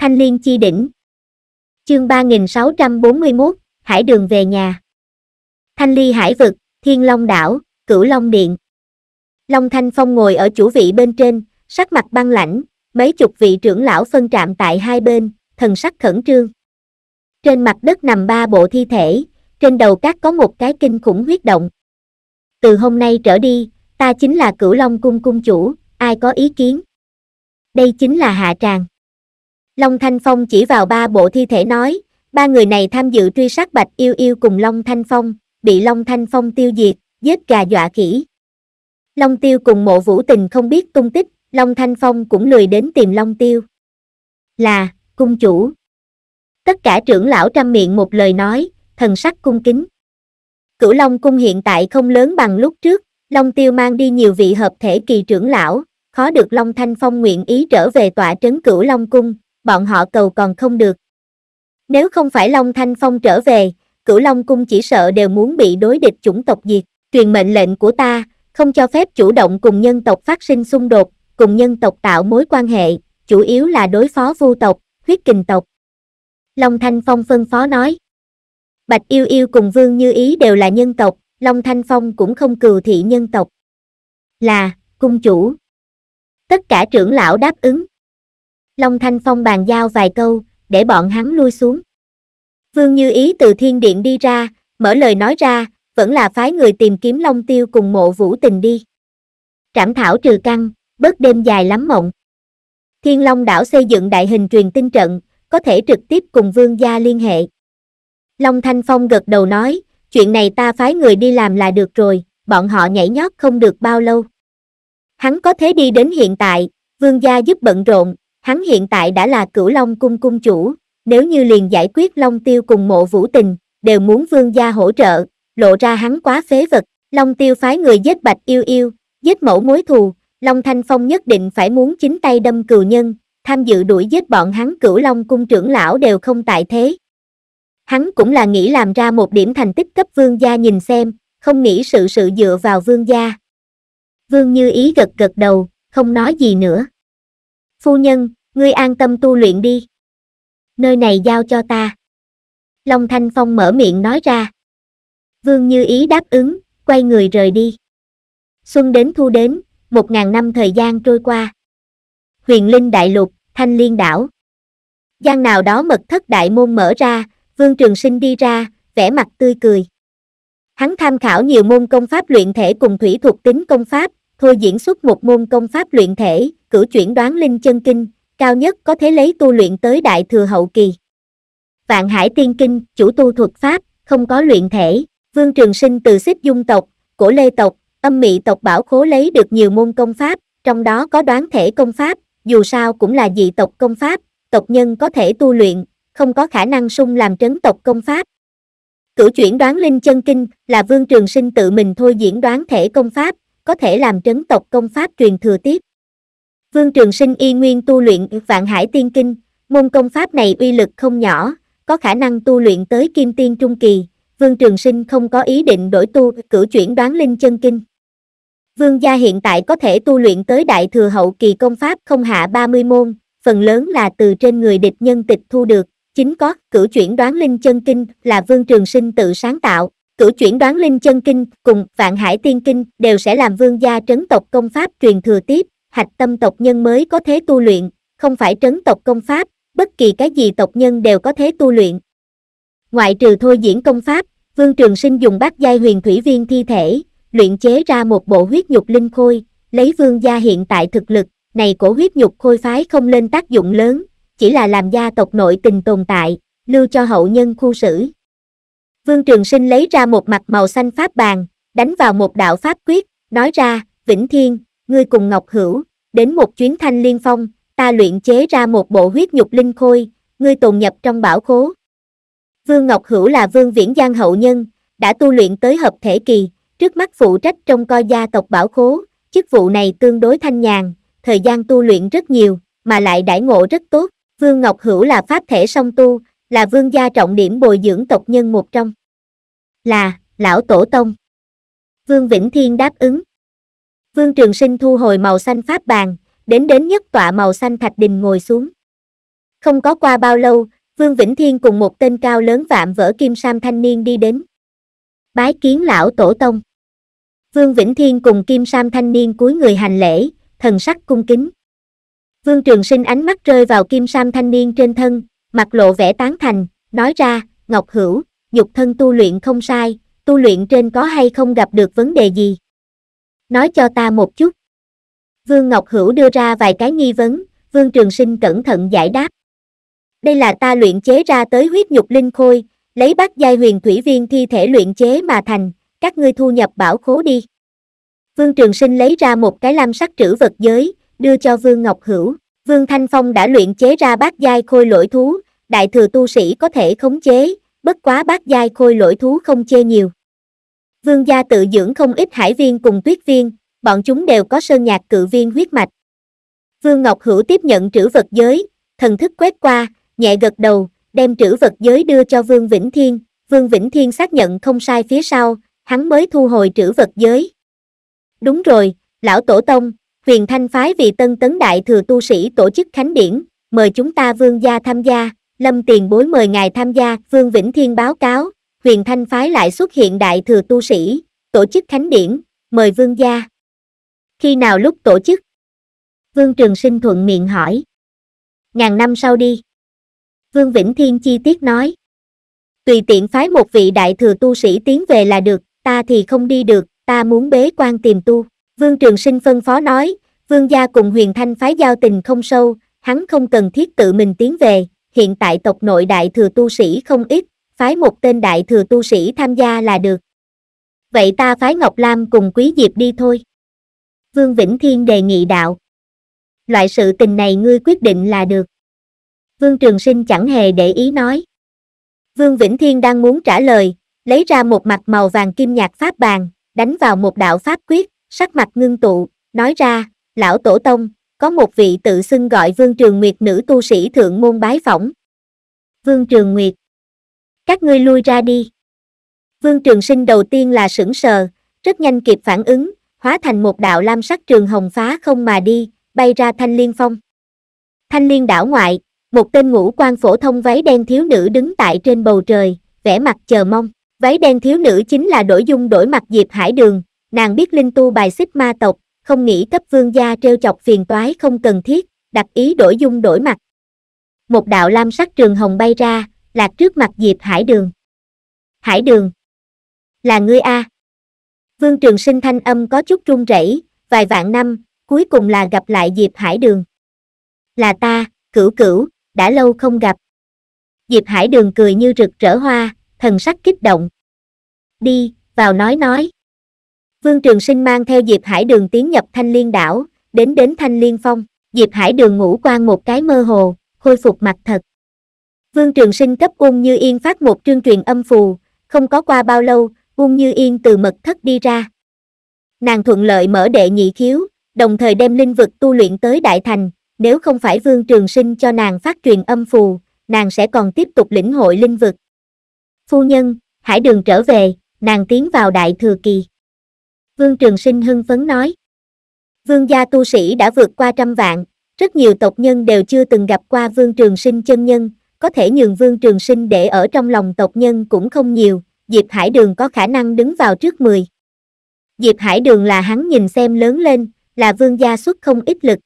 Thanh Liên Chi Đỉnh Chương 3641, Hải Đường về nhà Thanh Ly Hải Vực, Thiên Long Đảo, Cửu Long Điện Long Thanh Phong ngồi ở chủ vị bên trên, sắc mặt băng lãnh, mấy chục vị trưởng lão phân trạm tại hai bên, thần sắc khẩn trương. Trên mặt đất nằm ba bộ thi thể, trên đầu các có một cái kinh khủng huyết động. Từ hôm nay trở đi, ta chính là cửu long cung cung chủ, ai có ý kiến? Đây chính là hạ tràng. Long Thanh Phong chỉ vào ba bộ thi thể nói, ba người này tham dự truy sát Bạch Yêu Yêu cùng Long Thanh Phong, bị Long Thanh Phong tiêu diệt, giết gà dọa khỉ. Long Tiêu cùng mộ vũ tình không biết tung tích, Long Thanh Phong cũng lười đến tìm Long Tiêu. Là, cung chủ. Tất cả trưởng lão trăm miệng một lời nói, thần sắc cung kính. Cửu Long cung hiện tại không lớn bằng lúc trước, Long Tiêu mang đi nhiều vị hợp thể kỳ trưởng lão, khó được Long Thanh Phong nguyện ý trở về tọa trấn Cửu Long cung, bọn họ cầu còn không được. Nếu không phải Long Thanh Phong trở về, cửu Long Cung chỉ sợ đều muốn bị đối địch chủng tộc diệt. Truyền mệnh lệnh của ta, không cho phép chủ động cùng nhân tộc phát sinh xung đột, cùng nhân tộc tạo mối quan hệ, chủ yếu là đối phó vu tộc, huyết kình tộc. Long Thanh Phong phân phó nói. Bạch Yêu Yêu cùng Vương Như Ý đều là nhân tộc, Long Thanh Phong cũng không cừu thị nhân tộc. Là, cung chủ. Tất cả trưởng lão đáp ứng. Long Thanh Phong bàn giao vài câu, để bọn hắn lui xuống. Vương Như Ý từ thiên điện đi ra, mở lời nói ra, vẫn là phái người tìm kiếm Long Tiêu cùng mộ vũ tình đi. Trảm thảo trừ căng, bớt đêm dài lắm mộng. Thiên Long đảo xây dựng đại hình truyền tin trận, có thể trực tiếp cùng vương gia liên hệ. Long Thanh Phong gật đầu nói, chuyện này ta phái người đi làm là được rồi, bọn họ nhảy nhót không được bao lâu. Hắn có thế đi đến hiện tại, vương gia giúp bận rộn, Hắn hiện tại đã là cửu long cung cung chủ, nếu như liền giải quyết long tiêu cùng mộ vũ tình, đều muốn vương gia hỗ trợ, lộ ra hắn quá phế vật, long tiêu phái người giết bạch yêu yêu, giết mẫu mối thù, long thanh phong nhất định phải muốn chính tay đâm cừu nhân, tham dự đuổi giết bọn hắn cửu long cung trưởng lão đều không tại thế. Hắn cũng là nghĩ làm ra một điểm thành tích cấp vương gia nhìn xem, không nghĩ sự sự dựa vào vương gia. Vương Như Ý gật gật đầu, không nói gì nữa. Phu nhân, ngươi an tâm tu luyện đi. Nơi này giao cho ta. Long Thanh Phong mở miệng nói ra. Vương Như Ý đáp ứng, quay người rời đi. Xuân đến thu đến, một ngàn năm thời gian trôi qua. Huyền Linh Đại Lục, Thanh Liên Đảo. giang nào đó mật thất đại môn mở ra, Vương Trường Sinh đi ra, vẻ mặt tươi cười. Hắn tham khảo nhiều môn công pháp luyện thể cùng thủy thuộc tính công pháp, thôi diễn xuất một môn công pháp luyện thể, cử chuyển đoán linh chân kinh, cao nhất có thể lấy tu luyện tới đại thừa hậu kỳ. Vạn Hải Tiên Kinh, chủ tu thuật pháp, không có luyện thể, Vương Trường Sinh từ xích dung tộc, cổ lê tộc, âm mị tộc bảo khố lấy được nhiều môn công pháp, trong đó có đoán thể công pháp, dù sao cũng là dị tộc công pháp, tộc nhân có thể tu luyện, không có khả năng sung làm trấn tộc công pháp. Cử chuyển đoán linh chân kinh là Vương Trường Sinh tự mình thôi diễn đoán thể công pháp, có thể làm trấn tộc công pháp truyền thừa tiếp. Vương Trường Sinh y nguyên tu luyện Vạn Hải Tiên Kinh, môn công pháp này uy lực không nhỏ, có khả năng tu luyện tới Kim Tiên Trung Kỳ, Vương Trường Sinh không có ý định đổi tu cử chuyển đoán linh chân kinh. Vương gia hiện tại có thể tu luyện tới Đại Thừa Hậu Kỳ công pháp không hạ 30 môn, phần lớn là từ trên người địch nhân tịch thu được, chính có cử chuyển đoán linh chân kinh là Vương Trường Sinh tự sáng tạo, cửu chuyển đoán linh chân kinh cùng vạn hải tiên kinh đều sẽ làm vương gia trấn tộc công pháp truyền thừa tiếp, hạch tâm tộc nhân mới có thế tu luyện, không phải trấn tộc công pháp, bất kỳ cái gì tộc nhân đều có thế tu luyện. Ngoại trừ thôi diễn công pháp, Vương Trường Sinh dùng bát giai huyền thủy viên thi thể, luyện chế ra một bộ huyết nhục linh khôi, lấy vương gia hiện tại thực lực, này cổ huyết nhục khôi phái không lên tác dụng lớn, chỉ là làm gia tộc nội tình tồn tại, lưu cho hậu nhân khu sử. Vương Trường Sinh lấy ra một mặt màu xanh pháp bàn, đánh vào một đạo pháp quyết, nói ra, Vĩnh Thiên, ngươi cùng Ngọc Hữu, đến một chuyến thanh liên phong, ta luyện chế ra một bộ huyết nhục linh khôi, ngươi tồn nhập trong bảo khố. Vương Ngọc Hữu là vương viễn giang hậu nhân, đã tu luyện tới hợp thể kỳ, trước mắt phụ trách trong coi gia tộc bảo khố, chức vụ này tương đối thanh nhàn, thời gian tu luyện rất nhiều, mà lại đãi ngộ rất tốt. Vương Ngọc Hữu là pháp thể song tu, là vương gia trọng điểm bồi dưỡng tộc nhân một trong. Là, lão tổ tông. Vương Vĩnh Thiên đáp ứng. Vương Trường Sinh thu hồi màu xanh pháp bàn, đến đến nhất tọa màu xanh thạch đình ngồi xuống. Không có qua bao lâu, Vương Vĩnh Thiên cùng một tên cao lớn vạm vỡ kim sam thanh niên đi đến. Bái kiến lão tổ tông. Vương Vĩnh Thiên cùng kim sam thanh niên cúi người hành lễ, thần sắc cung kính. Vương Trường Sinh ánh mắt rơi vào kim sam thanh niên trên thân, mặt lộ vẻ tán thành, nói ra, Ngọc Hữu, dục thân tu luyện không sai, tu luyện trên có hay không gặp được vấn đề gì? Nói cho ta một chút. Vương Ngọc Hữu đưa ra vài cái nghi vấn, Vương Trường Sinh cẩn thận giải đáp. Đây là ta luyện chế ra tới huyết nhục linh khôi, lấy bát giai huyền thủy viên thi thể luyện chế mà thành, các ngươi thu nhập bảo khố đi. Vương Trường Sinh lấy ra một cái lam sắc trữ vật giới, đưa cho Vương Ngọc Hữu. Vương Thanh Phong đã luyện chế ra bát giai khôi lỗi thú, đại thừa tu sĩ có thể khống chế, bất quá bát giai khôi lỗi thú không chê nhiều. Vương gia tự dưỡng không ít hải viên cùng tuyết viên, bọn chúng đều có sơn nhạc cự viên huyết mạch. Vương Ngọc Hữu tiếp nhận trữ vật giới, thần thức quét qua, nhẹ gật đầu, đem trữ vật giới đưa cho Vương Vĩnh Thiên, Vương Vĩnh Thiên xác nhận không sai phía sau, hắn mới thu hồi trữ vật giới. Đúng rồi, lão tổ tông, Huyền Thanh Phái vì tân tấn đại thừa tu sĩ tổ chức khánh điển, mời chúng ta vương gia tham gia, lâm tiền bối mời ngài tham gia, Vương Vĩnh Thiên báo cáo, Huyền Thanh Phái lại xuất hiện đại thừa tu sĩ, tổ chức khánh điển, mời vương gia. Khi nào lúc tổ chức? Vương Trường Sinh thuận miệng hỏi. Ngàn năm sau đi. Vương Vĩnh Thiên chi tiết nói. Tùy tiện phái một vị đại thừa tu sĩ tiến về là được, ta thì không đi được, ta muốn bế quan tìm tu. Vương Trường Sinh phân phó nói, vương gia cùng huyền thanh phái giao tình không sâu, hắn không cần thiết tự mình tiến về, hiện tại tộc nội đại thừa tu sĩ không ít, phái một tên đại thừa tu sĩ tham gia là được. Vậy ta phái Ngọc Lam cùng Quý Diệp đi thôi. Vương Vĩnh Thiên đề nghị đạo. Loại sự tình này ngươi quyết định là được. Vương Trường Sinh chẳng hề để ý nói. Vương Vĩnh Thiên đang muốn trả lời, lấy ra một mặt màu vàng kim nhạt pháp bàn, đánh vào một đạo pháp quyết, sắc mặt ngưng tụ, nói ra, lão tổ tông, có một vị tự xưng gọi Vương Trường Nguyệt nữ tu sĩ thượng môn bái phỏng. Vương Trường Nguyệt. Các ngươi lui ra đi. Vương Trường Sinh đầu tiên là sững sờ, rất nhanh kịp phản ứng, hóa thành một đạo lam sắc trường hồng phá không mà đi, bay ra thanh liên phong. Thanh liên đảo ngoại, một tên ngũ quan phổ thông váy đen thiếu nữ đứng tại trên bầu trời, vẻ mặt chờ mong. Váy đen thiếu nữ chính là đổi dung đổi mặt Diệp Hải Đường, nàng biết linh tu bài xích ma tộc, không nghĩ cấp vương gia treo chọc phiền toái không cần thiết, đặt ý đổi dung đổi mặt. Một đạo lam sắc trường hồng bay ra, lạc trước mặt Diệp Hải Đường. Hải Đường, là ngươi A. Vương Trường Sinh thanh âm có chút run rẩy, vài vạn năm, cuối cùng là gặp lại Diệp Hải Đường. Là ta, cửu cửu, đã lâu không gặp. Diệp Hải Đường cười như rực rỡ hoa, thần sắc kích động. Đi, vào nói nói. Vương Trường Sinh mang theo Diệp Hải Đường tiến nhập Thanh Liên đảo, đến đến Thanh Liên Phong, Diệp Hải Đường ngủ quan một cái mơ hồ, khôi phục mặt thật. Vương Trường Sinh cấp Ung Như Yên phát một trương truyền âm phù, không có qua bao lâu, Ung Như Yên từ mật thất đi ra. Nàng thuận lợi mở đệ nhị khiếu, đồng thời đem linh vực tu luyện tới Đại Thành, nếu không phải Vương Trường Sinh cho nàng phát truyền âm phù, nàng sẽ còn tiếp tục lĩnh hội linh vực. Phu nhân, Hải Đường trở về, nàng tiến vào Đại Thừa Kỳ. Vương Trường Sinh hưng phấn nói. Vương gia tu sĩ đã vượt qua trăm vạn, rất nhiều tộc nhân đều chưa từng gặp qua Vương Trường Sinh chân nhân, có thể nhường Vương Trường Sinh để ở trong lòng tộc nhân cũng không nhiều, Diệp Hải Đường có khả năng đứng vào trước 10. Diệp Hải Đường là hắn nhìn xem lớn lên, là vương gia xuất không ít lực.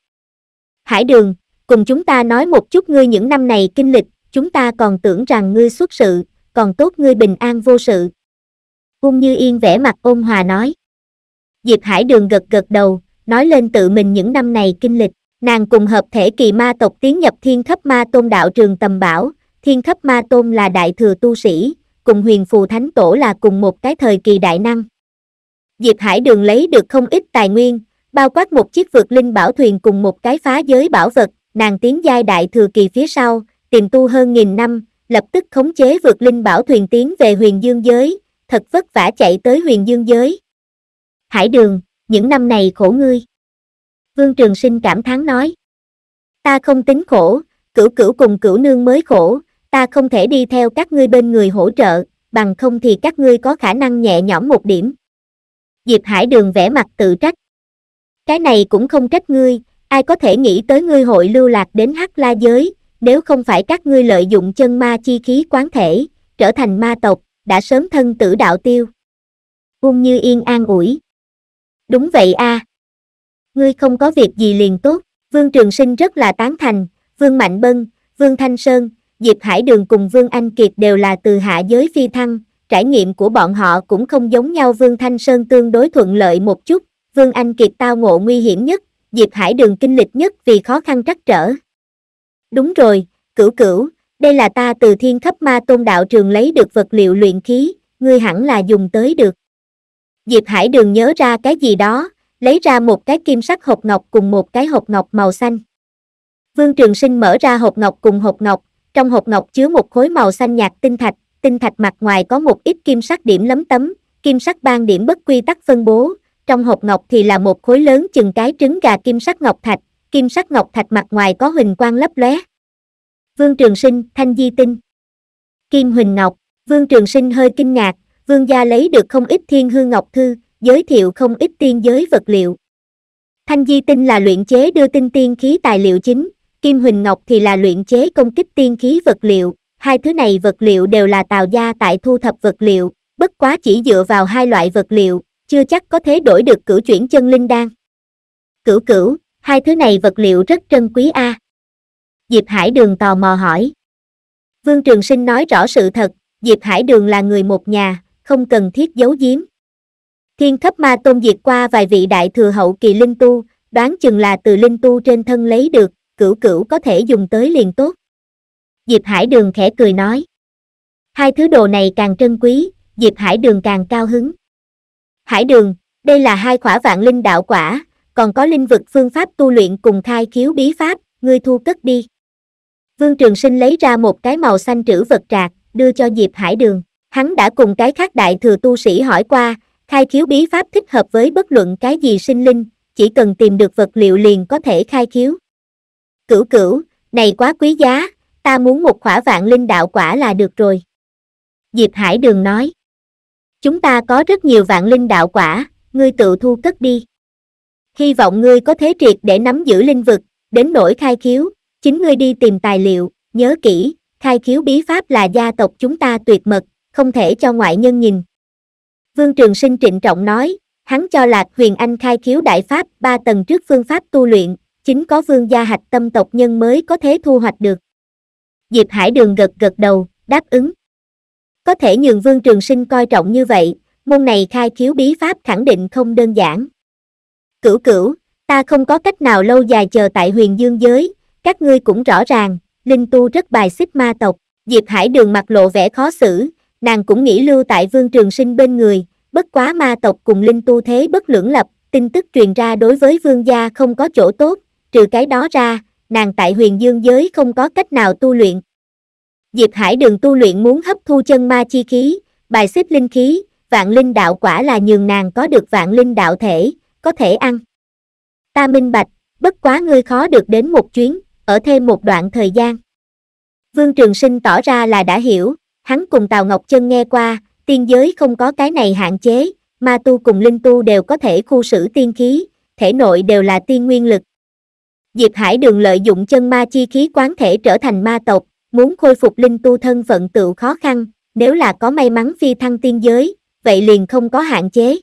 Hải Đường, cùng chúng ta nói một chút ngươi những năm này kinh lịch, chúng ta còn tưởng rằng ngươi xuất sự, còn tốt ngươi bình an vô sự. Cung Như Yên vẻ mặt ôn hòa nói. Diệp Hải Đường gật gật đầu, nói lên tự mình những năm này kinh lịch. Nàng cùng hợp thể kỳ ma tộc tiến nhập thiên khắp ma tôn đạo trường tầm bảo, thiên khắp ma tôn là đại thừa tu sĩ, cùng huyền phù thánh tổ là cùng một cái thời kỳ đại năng. Diệp Hải Đường lấy được không ít tài nguyên, bao quát một chiếc vượt linh bảo thuyền cùng một cái phá giới bảo vật, nàng tiến giai đại thừa kỳ phía sau, tìm tu hơn nghìn năm, lập tức khống chế vượt linh bảo thuyền tiến về huyền dương giới, thật vất vả chạy tới huyền dương giới, Hải đường, những năm này khổ ngươi. Vương Trường Sinh cảm thán nói. Ta không tính khổ, cửu cửu cùng cửu nương mới khổ, ta không thể đi theo các ngươi bên người hỗ trợ, bằng không thì các ngươi có khả năng nhẹ nhõm một điểm. Diệp Hải Đường vẽ mặt tự trách. Cái này cũng không trách ngươi, ai có thể nghĩ tới ngươi hội lưu lạc đến hắc la giới, nếu không phải các ngươi lợi dụng chân ma chi khí quán thể, trở thành ma tộc, đã sớm thân tử đạo tiêu. Ung Như Yên an ủi. Đúng vậy a. À. Ngươi không có việc gì liền tốt, Vương Trường Sinh rất là tán thành, Vương Mạnh Bân, Vương Thanh Sơn, Diệp Hải Đường cùng Vương Anh Kiệt đều là từ hạ giới phi thăng, trải nghiệm của bọn họ cũng không giống nhau Vương Thanh Sơn tương đối thuận lợi một chút, Vương Anh Kiệt tao ngộ nguy hiểm nhất, Diệp Hải Đường kinh lịch nhất vì khó khăn trắc trở. Đúng rồi, cửu cửu, đây là ta từ thiên khắp ma tôn đạo trường lấy được vật liệu luyện khí, ngươi hẳn là dùng tới được. Diệp Hải Đường nhớ ra cái gì đó, lấy ra một cái kim sắc hộp ngọc cùng một cái hộp ngọc màu xanh. Vương Trường Sinh mở ra hộp ngọc cùng hộp ngọc, trong hộp ngọc chứa một khối màu xanh nhạt tinh thạch, tinh thạch mặt ngoài có một ít kim sắc điểm lấm tấm, kim sắc ban điểm bất quy tắc phân bố, trong hộp ngọc thì là một khối lớn chừng cái trứng gà kim sắc ngọc thạch, kim sắc ngọc thạch mặt ngoài có huỳnh quang lấp lóe. Vương Trường Sinh, Thanh Di Tinh. Kim Huỳnh Ngọc, Vương Trường Sinh hơi kinh ngạc, vương gia lấy được không ít thiên hương ngọc thư, giới thiệu không ít tiên giới vật liệu. Thanh di tinh là luyện chế đưa tinh tiên khí tài liệu chính, kim huỳnh ngọc thì là luyện chế công kích tiên khí vật liệu, hai thứ này vật liệu đều là tàu gia tại thu thập vật liệu, bất quá chỉ dựa vào hai loại vật liệu, chưa chắc có thể đổi được cử chuyển chân linh đan. Cửu cửu, hai thứ này vật liệu rất trân quý a. À. Diệp Hải Đường tò mò hỏi. Vương Trường Sinh nói rõ sự thật, Diệp Hải Đường là người một nhà, không cần thiết giấu giếm. Thiên khắp ma tôn diệt qua vài vị đại thừa hậu kỳ linh tu, đoán chừng là từ linh tu trên thân lấy được, cửu cửu có thể dùng tới liền tốt. Diệp Hải Đường khẽ cười nói. Hai thứ đồ này càng trân quý, Diệp Hải Đường càng cao hứng. Hải Đường, đây là hai khỏa vạn linh đạo quả, còn có linh vực phương pháp tu luyện cùng khai khiếu bí pháp, ngươi thu cất đi. Vương Trường Sinh lấy ra một cái màu xanh trữ vật trạc, đưa cho Diệp Hải Đường hắn đã cùng cái khác đại thừa tu sĩ hỏi qua, khai khiếu bí pháp thích hợp với bất luận cái gì sinh linh, chỉ cần tìm được vật liệu liền có thể khai khiếu. Cửu cửu, này quá quý giá, ta muốn một khỏa vạn linh đạo quả là được rồi. Diệp Hải Đường nói, chúng ta có rất nhiều vạn linh đạo quả, ngươi tự thu cất đi. Hy vọng ngươi có thế triệt để nắm giữ linh vực, đến nỗi khai khiếu, chính ngươi đi tìm tài liệu, nhớ kỹ, khai khiếu bí pháp là gia tộc chúng ta tuyệt mật, không thể cho ngoại nhân nhìn. Vương Trường Sinh trịnh trọng nói, hắn cho Lạc Huyền Anh khai khiếu đại pháp ba tầng trước phương pháp tu luyện, chính có vương gia hạch tâm tộc nhân mới có thế thu hoạch được. Diệp Hải Đường gật gật đầu, đáp ứng. Có thể nhường Vương Trường Sinh coi trọng như vậy, môn này khai khiếu bí pháp khẳng định không đơn giản. Cửu cửu, ta không có cách nào lâu dài chờ tại huyền dương giới, các ngươi cũng rõ ràng, linh tu rất bài xích ma tộc, Diệp Hải Đường mặt lộ vẻ khó xử, nàng cũng nghĩ lưu tại vương trường sinh bên người, bất quá ma tộc cùng linh tu thế bất lưỡng lập, tin tức truyền ra đối với vương gia không có chỗ tốt, trừ cái đó ra, nàng tại huyền dương giới không có cách nào tu luyện. Diệp Hải đường tu luyện muốn hấp thu chân ma chi khí, bài xếp linh khí, vạn linh đạo quả là nhường nàng có được vạn linh đạo thể, có thể ăn. Ta minh bạch, bất quá ngươi khó được đến một chuyến, ở thêm một đoạn thời gian. Vương Trường Sinh tỏ ra là đã hiểu, hắn cùng Tào Ngọc Chân nghe qua, tiên giới không có cái này hạn chế, ma tu cùng linh tu đều có thể khu sử tiên khí, thể nội đều là tiên nguyên lực. Diệp Hải Đường lợi dụng chân ma chi khí quán thể trở thành ma tộc, muốn khôi phục linh tu thân phận tựu khó khăn, nếu là có may mắn phi thăng tiên giới, vậy liền không có hạn chế.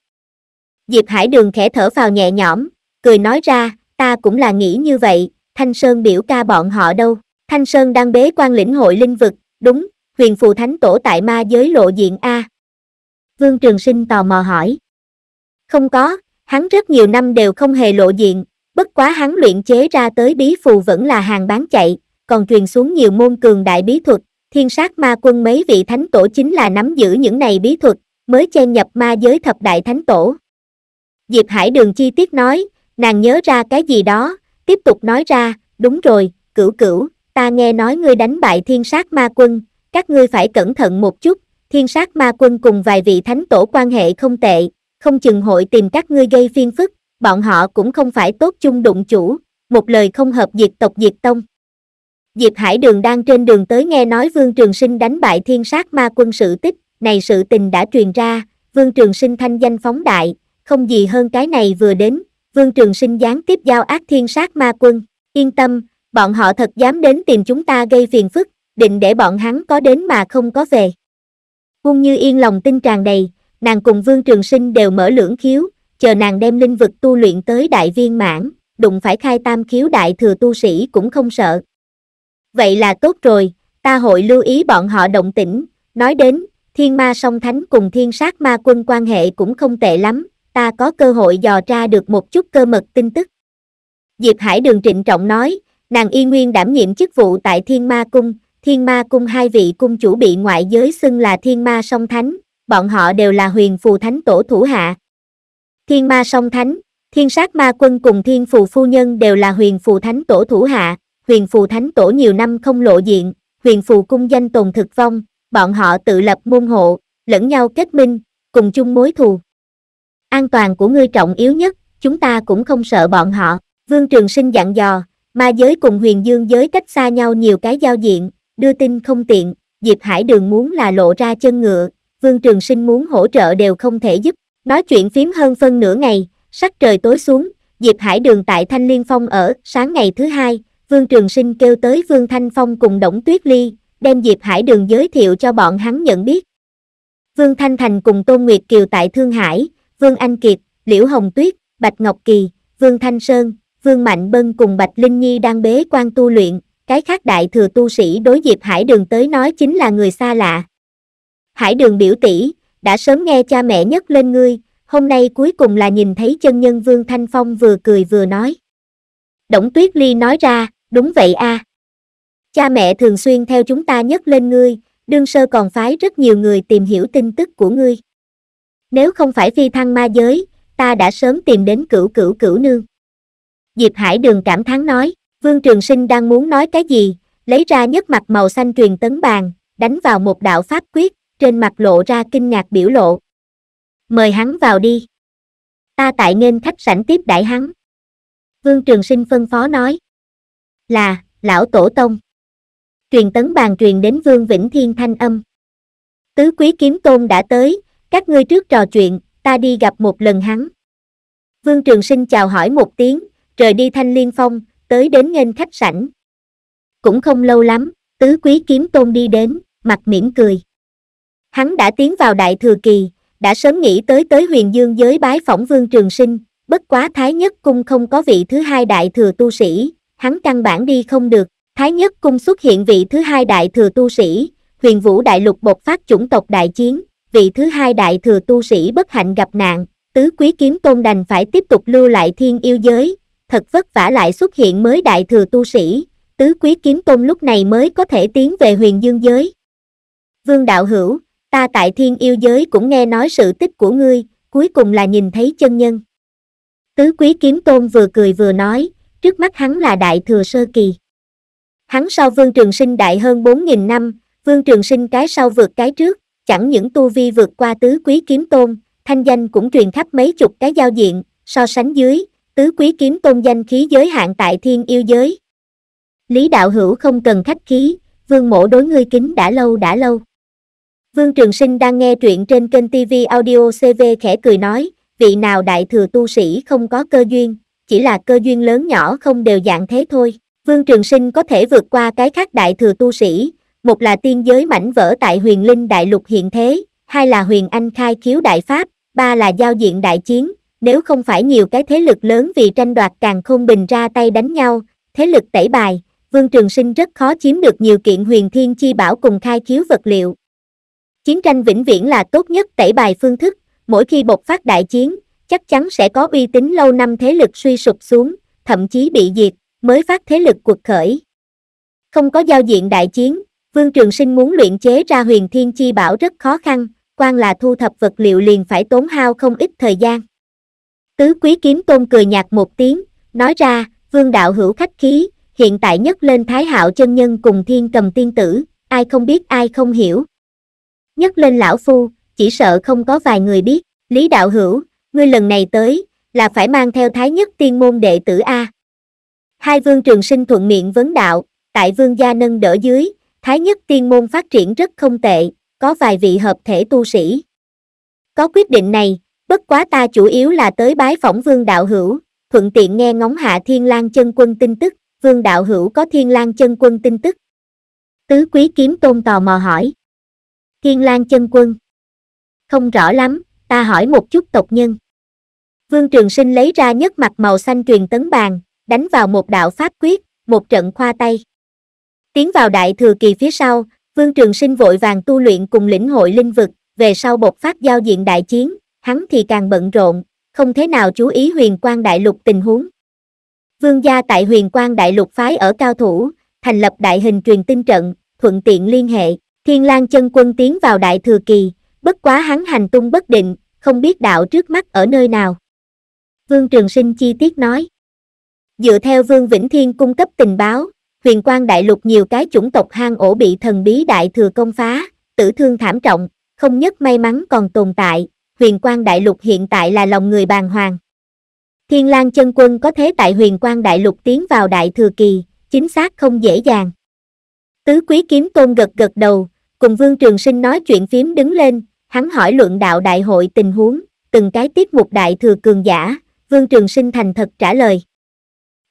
Diệp Hải Đường khẽ thở vào nhẹ nhõm, cười nói ra, ta cũng là nghĩ như vậy, Thanh Sơn biểu ca bọn họ đâu. Thanh Sơn đang bế quan lĩnh hội linh vực, đúng, huyền phù thánh tổ tại ma giới lộ diện A. Vương Trường Sinh tò mò hỏi. Không có, hắn rất nhiều năm đều không hề lộ diện, bất quá hắn luyện chế ra tới bí phù vẫn là hàng bán chạy, còn truyền xuống nhiều môn cường đại bí thuật, thiên sát ma quân mấy vị thánh tổ chính là nắm giữ những này bí thuật, mới chen nhập ma giới thập đại thánh tổ. Diệp Hải Đường chi tiết nói, nàng nhớ ra cái gì đó, tiếp tục nói ra, đúng rồi, cửu cửu, ta nghe nói ngươi đánh bại thiên sát ma quân, các ngươi phải cẩn thận một chút, thiên sát ma quân cùng vài vị thánh tổ quan hệ không tệ, không chừng hội tìm các ngươi gây phiên phức, bọn họ cũng không phải tốt chung đụng chủ, một lời không hợp diệt tộc diệt tông. Diệp Hải Đường đang trên đường tới nghe nói Vương Trường Sinh đánh bại thiên sát ma quân sự tích, này sự tình đã truyền ra, Vương Trường Sinh thanh danh phóng đại, không gì hơn cái này vừa đến, Vương Trường Sinh gián tiếp giao ác thiên sát ma quân, yên tâm, bọn họ thật dám đến tìm chúng ta gây phiền phức, định để bọn hắn có đến mà không có về. Hung như yên lòng tin tràn đầy, nàng cùng Vương Trường Sinh đều mở lưỡng khiếu, chờ nàng đem linh vực tu luyện tới đại viên mãn, đụng phải khai tam khiếu đại thừa tu sĩ cũng không sợ. Vậy là tốt rồi, ta hội lưu ý bọn họ động tĩnh, nói đến, thiên ma song thánh cùng thiên sát ma quân quan hệ cũng không tệ lắm, ta có cơ hội dò ra được một chút cơ mật tin tức. Diệp Hải Đường trịnh trọng nói, nàng y nguyên đảm nhiệm chức vụ tại thiên ma cung, thiên ma cung hai vị cung chủ bị ngoại giới xưng là thiên ma song thánh, bọn họ đều là huyền phù thánh tổ thủ hạ. Thiên ma song thánh, thiên sát ma quân cùng thiên phù phu nhân đều là huyền phù thánh tổ thủ hạ, huyền phù thánh tổ nhiều năm không lộ diện, huyền phù cung danh tồn thực vong, bọn họ tự lập môn hộ, lẫn nhau kết minh, cùng chung mối thù. An toàn của ngươi trọng yếu nhất, chúng ta cũng không sợ bọn họ, vương trường sinh dặn dò, ma giới cùng huyền dương giới cách xa nhau nhiều cái giao diện, đưa tin không tiện, Diệp Hải Đường muốn là lộ ra chân ngựa, Vương Trường Sinh muốn hỗ trợ đều không thể giúp, nói chuyện phím hơn phân nửa ngày, sắc trời tối xuống, Diệp Hải Đường tại Thanh Liên Phong ở, sáng ngày thứ hai, Vương Trường Sinh kêu tới Vương Thanh Phong cùng Đổng Tuyết Ly, đem Diệp Hải Đường giới thiệu cho bọn hắn nhận biết. Vương Thanh Thành cùng Tôn Nguyệt Kiều tại Thương Hải, Vương Anh Kiệt, Liễu Hồng Tuyết, Bạch Ngọc Kỳ, Vương Thanh Sơn, Vương Mạnh Bân cùng Bạch Linh Nhi đang bế quan tu luyện, cái khác đại thừa tu sĩ đối Diệp Hải Đường tới nói chính là người xa lạ. Hải Đường biểu tỷ đã sớm nghe cha mẹ nhắc lên ngươi, hôm nay cuối cùng là nhìn thấy chân nhân Vương Thanh Phong vừa cười vừa nói. Đổng Tuyết Ly nói ra, đúng vậy a. À. Cha mẹ thường xuyên theo chúng ta nhắc lên ngươi, đương sơ còn phái rất nhiều người tìm hiểu tin tức của ngươi. Nếu không phải phi thăng ma giới, ta đã sớm tìm đến cửu cửu cửu nương. Diệp Hải Đường cảm thán nói. Vương Trường Sinh đang muốn nói cái gì, lấy ra nhất mặt màu xanh truyền tấn bàn, đánh vào một đạo pháp quyết, trên mặt lộ ra kinh ngạc biểu lộ. Mời hắn vào đi. Ta tại nên khách sảnh tiếp đại hắn. Vương Trường Sinh phân phó nói. Là, lão tổ tông. Truyền tấn bàn truyền đến Vương Vĩnh Thiên thanh âm. Tứ quý kiếm tôn đã tới, các ngươi trước trò chuyện, ta đi gặp một lần hắn. Vương Trường Sinh chào hỏi một tiếng, rời đi thanh liên phong, tới đến nghênh khách sảnh. Cũng không lâu lắm, tứ quý kiếm tôn đi đến, mặt mỉm cười. Hắn đã tiến vào đại thừa kỳ, đã sớm nghĩ tới tới huyền dương giới bái phỏng vương trường sinh, bất quá Thái Nhất Cung không có vị thứ hai đại thừa tu sĩ, hắn căn bản đi không được, Thái Nhất Cung xuất hiện vị thứ hai đại thừa tu sĩ, huyền vũ đại lục bộc phát chủng tộc đại chiến, vị thứ hai đại thừa tu sĩ bất hạnh gặp nạn, tứ quý kiếm tôn đành phải tiếp tục lưu lại thiên yêu giới, thật vất vả lại xuất hiện mới đại thừa tu sĩ, tứ quý kiếm tôn lúc này mới có thể tiến về huyền dương giới. Vương đạo hữu, ta tại thiên yêu giới cũng nghe nói sự tích của ngươi, cuối cùng là nhìn thấy chân nhân. Tứ quý kiếm tôn vừa cười vừa nói, trước mắt hắn là đại thừa sơ kỳ. Hắn sau vương trường sinh đại hơn 4.000 năm, vương trường sinh cái sau vượt cái trước, chẳng những tu vi vượt qua tứ quý kiếm tôn, thanh danh cũng truyền khắp mấy chục cái giao diện, so sánh dưới, tứ quý kiếm tôn danh khí giới hạn tại thiên yêu giới. Lý đạo hữu không cần khách khí, vương mổ đối ngươi kính đã lâu đã lâu. Vương Trường Sinh đang nghe truyện trên kênh TV Audio CV khẽ cười nói, vị nào đại thừa tu sĩ không có cơ duyên, chỉ là cơ duyên lớn nhỏ không đều dạng thế thôi. Vương Trường Sinh có thể vượt qua cái khác đại thừa tu sĩ, một là tiên giới mảnh vỡ tại huyền linh đại lục hiện thế, hai là huyền anh khai khiếu đại pháp, ba là giao diện đại chiến, nếu không phải nhiều cái thế lực lớn vì tranh đoạt càng không bình ra tay đánh nhau, thế lực tẩy bài, Vương Trường Sinh rất khó chiếm được nhiều kiện huyền thiên chi bảo cùng khai chiếu vật liệu. Chiến tranh vĩnh viễn là tốt nhất tẩy bài phương thức, mỗi khi bộc phát đại chiến, chắc chắn sẽ có uy tín lâu năm thế lực suy sụp xuống, thậm chí bị diệt, mới phát thế lực cuộc khởi. Không có giao diện đại chiến, Vương Trường Sinh muốn luyện chế ra huyền thiên chi bảo rất khó khăn, quan là thu thập vật liệu liền phải tốn hao không ít thời gian. Tứ quý kiếm tôn cười nhạt một tiếng, nói ra, vương đạo hữu khách khí, hiện tại nhất lên thái hạo chân nhân cùng thiên cầm tiên tử, ai không biết ai không hiểu. Nhất lên lão phu, chỉ sợ không có vài người biết, lý đạo hữu, ngươi lần này tới, là phải mang theo thái nhất tiên môn đệ tử A. Hai vương trường sinh thuận miệng vấn đạo, tại vương gia nâng đỡ dưới, thái nhất tiên môn phát triển rất không tệ, có vài vị hợp thể tu sĩ. Có quyết định này, bất quá ta chủ yếu là tới bái phỏng vương đạo hữu thuận tiện nghe ngóng hạ thiên lang chân quân tin tức vương đạo hữu có thiên lang chân quân tin tức tứ quý kiếm tôn tò mò hỏi thiên lang chân quân không rõ lắm ta hỏi một chút tộc nhân vương trường sinh lấy ra nhất mặt màu xanh truyền tấn bàn đánh vào một đạo pháp quyết một trận khoa tay tiến vào đại thừa kỳ phía sau vương trường sinh vội vàng tu luyện cùng lĩnh hội linh vực về sau bộc phát giao diện đại chiến hắn thì càng bận rộn, không thế nào chú ý huyền quan đại lục tình huống. Vương gia tại huyền quan đại lục phái ở cao thủ, thành lập đại hình truyền tin trận, thuận tiện liên hệ, thiên lang chân quân tiến vào đại thừa kỳ, bất quá hắn hành tung bất định, không biết đạo trước mắt ở nơi nào. Vương Trường Sinh chi tiết nói. Dựa theo Vương Vĩnh Thiên cung cấp tình báo, huyền quan đại lục nhiều cái chủng tộc hang ổ bị thần bí đại thừa công phá, tử thương thảm trọng, không nhất may mắn còn tồn tại, huyền quang đại lục hiện tại là lòng người bàn hoàng. Thiên lang chân quân có thế tại huyền quang đại lục tiến vào đại thừa kỳ, chính xác không dễ dàng. Tứ quý kiếm tôn gật gật đầu, cùng vương trường sinh nói chuyện phím đứng lên, hắn hỏi luận đạo đại hội tình huống, từng cái tiết mục đại thừa cường giả, vương trường sinh thành thật trả lời.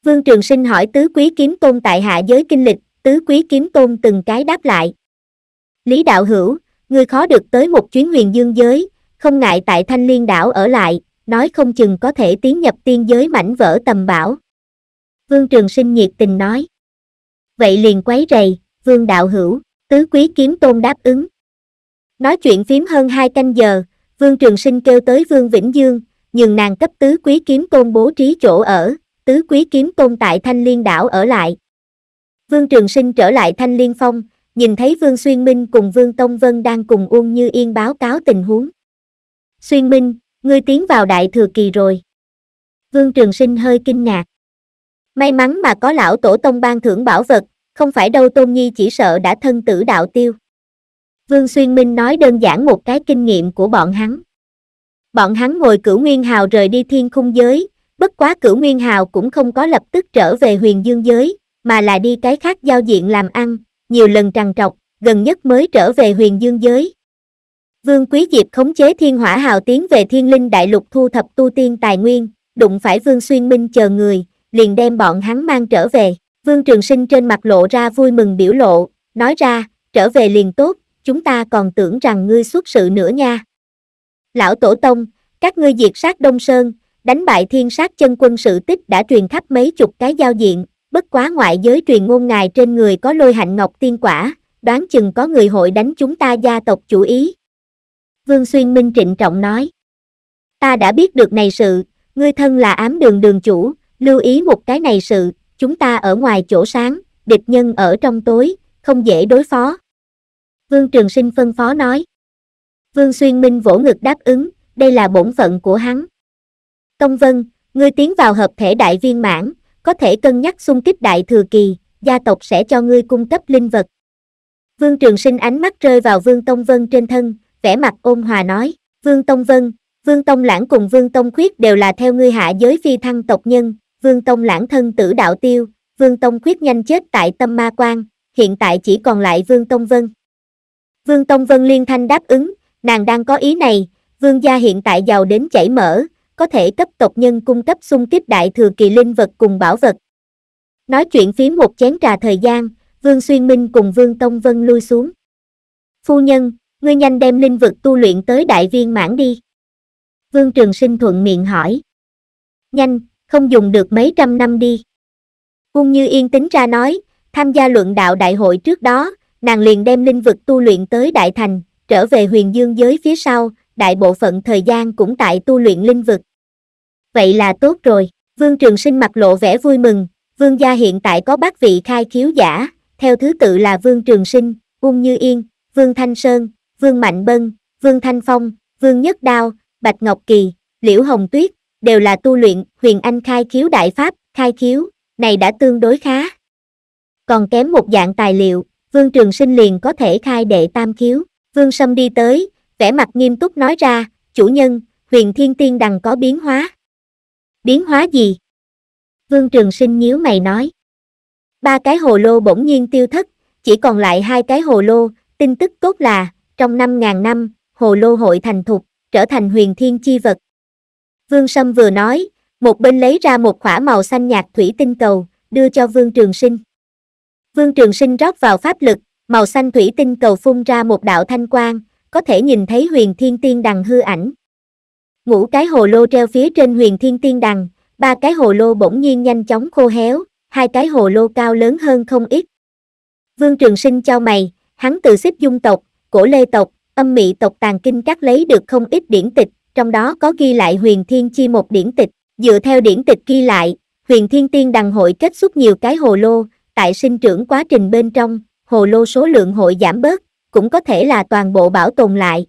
Vương trường sinh hỏi tứ quý kiếm tôn tại hạ giới kinh lịch, tứ quý kiếm tôn từng cái đáp lại. Lý đạo hữu, ngươi khó được tới một chuyến huyền dương giới, không ngại tại thanh liên đảo ở lại, nói không chừng có thể tiến nhập tiên giới mảnh vỡ tầm bảo. Vương Trường Sinh nhiệt tình nói. Vậy liền quấy rầy, Vương Đạo Hữu, tứ quý kiếm tôn đáp ứng. Nói chuyện phím hơn hai canh giờ, Vương Trường Sinh kêu tới Vương Vĩnh Dương, nhường nàng cấp tứ quý kiếm tôn bố trí chỗ ở, tứ quý kiếm tôn tại Thanh Liên đảo ở lại. Vương Trường Sinh trở lại Thanh Liên Phong, nhìn thấy Vương Xuyên Minh cùng Vương Tông Vân đang cùng Uông Như Yên báo cáo tình huống. Xuyên Minh, ngươi tiến vào đại thừa kỳ rồi. Vương Trường Sinh hơi kinh ngạc. May mắn mà có lão tổ tông ban thưởng bảo vật, không phải đâu Tôn Nhi chỉ sợ đã thân tử đạo tiêu. Vương Xuyên Minh nói đơn giản một cái kinh nghiệm của bọn hắn. Bọn hắn ngồi cửu Nguyên Hào rời đi thiên khung giới, bất quá cửu Nguyên Hào cũng không có lập tức trở về huyền dương giới, mà là đi cái khác giao diện làm ăn, nhiều lần trằn trọc, gần nhất mới trở về huyền dương giới. Vương Quý Diệp khống chế thiên hỏa hào tiến về thiên linh đại lục thu thập tu tiên tài nguyên, đụng phải Vương Xuyên Minh chờ người, liền đem bọn hắn mang trở về. Vương Trường Sinh trên mặt lộ ra vui mừng biểu lộ, nói ra, trở về liền tốt, chúng ta còn tưởng rằng ngươi xuất sự nữa nha. Lão Tổ Tông, các ngươi diệt sát Đông Sơn, đánh bại thiên sát chân quân sự tích đã truyền khắp mấy chục cái giao diện, bất quá ngoại giới truyền ngôn ngài trên người có lôi hạnh ngọc tiên quả, đoán chừng có người hội đánh chúng ta gia tộc chủ ý, Vương Xuyên Minh trịnh trọng nói. Ta đã biết được này sự, ngươi thân là ám đường đường chủ, lưu ý một cái này sự, chúng ta ở ngoài chỗ sáng, địch nhân ở trong tối, không dễ đối phó. Vương Trường Sinh phân phó nói. Vương Xuyên Minh vỗ ngực đáp ứng, đây là bổn phận của hắn. Công Vân, ngươi tiến vào hợp thể đại viên mãn, có thể cân nhắc xung kích đại thừa kỳ, gia tộc sẽ cho ngươi cung cấp linh vật. Vương Trường Sinh ánh mắt rơi vào Vương Công Vân trên thân, vẻ mặt ôn hòa nói, Vương Tông Vân, Vương Tông Lãng cùng Vương Tông Khuyết đều là theo ngươi hạ giới phi thăng tộc nhân, Vương Tông Lãng thân tử đạo tiêu, Vương Tông Khuyết nhanh chết tại tâm ma quan, hiện tại chỉ còn lại Vương Tông Vân. Vương Tông Vân liên thanh đáp ứng, nàng đang có ý này, Vương gia hiện tại giàu đến chảy mỡ, có thể cấp tộc nhân cung cấp xung kích đại thừa kỳ linh vật cùng bảo vật. Nói chuyện phím một chén trà thời gian, Vương Xuyên Minh cùng Vương Tông Vân lui xuống. Phu nhân, ngươi nhanh đem linh vực tu luyện tới đại viên mãn đi. Vương Trường Sinh thuận miệng hỏi. Nhanh, không dùng được mấy trăm năm đi. Uông Như Yên tính ra nói, tham gia luận đạo đại hội trước đó, nàng liền đem linh vực tu luyện tới đại thành, trở về huyền dương giới phía sau, đại bộ phận thời gian cũng tại tu luyện linh vực. Vậy là tốt rồi, Vương Trường Sinh mặt lộ vẻ vui mừng, Vương gia hiện tại có bác vị khai khiếu giả, theo thứ tự là Vương Trường Sinh, Ung Như Yên, Vương Thanh Sơn, Vương Mạnh Bân, Vương Thanh Phong, Vương Nhất Đao, Bạch Ngọc Kỳ, Liễu Hồng Tuyết, đều là tu luyện huyền anh khai khiếu đại pháp, khai khiếu, này đã tương đối khá. Còn kém một dạng tài liệu, Vương Trường Sinh liền có thể khai đệ tam khiếu. Vương Sâm đi tới, vẻ mặt nghiêm túc nói ra, chủ nhân, huyền thiên tiên đằng có biến hóa. Biến hóa gì? Vương Trường Sinh nhíu mày nói. Ba cái hồ lô bỗng nhiên tiêu thất, chỉ còn lại hai cái hồ lô, tin tức tốt là, trong 5.000 năm, hồ lô hội thành thục, trở thành huyền thiên chi vật. Vương Sâm vừa nói, một bên lấy ra một khỏa màu xanh nhạt thủy tinh cầu, đưa cho Vương Trường Sinh. Vương Trường Sinh rót vào pháp lực, màu xanh thủy tinh cầu phun ra một đạo thanh quang, có thể nhìn thấy huyền thiên tiên đằng hư ảnh. Ngũ cái hồ lô treo phía trên huyền thiên tiên đằng, ba cái hồ lô bỗng nhiên nhanh chóng khô héo, hai cái hồ lô cao lớn hơn không ít. Vương Trường Sinh cho mày, hắn từ xếp dung tộc, cổ lê tộc, âm mị tộc tàn kinh các lấy được không ít điển tịch, trong đó có ghi lại huyền thiên chi một điển tịch, dựa theo điển tịch ghi lại, huyền thiên tiên đằng hội kết xuất nhiều cái hồ lô, tại sinh trưởng quá trình bên trong, hồ lô số lượng hội giảm bớt, cũng có thể là toàn bộ bảo tồn lại.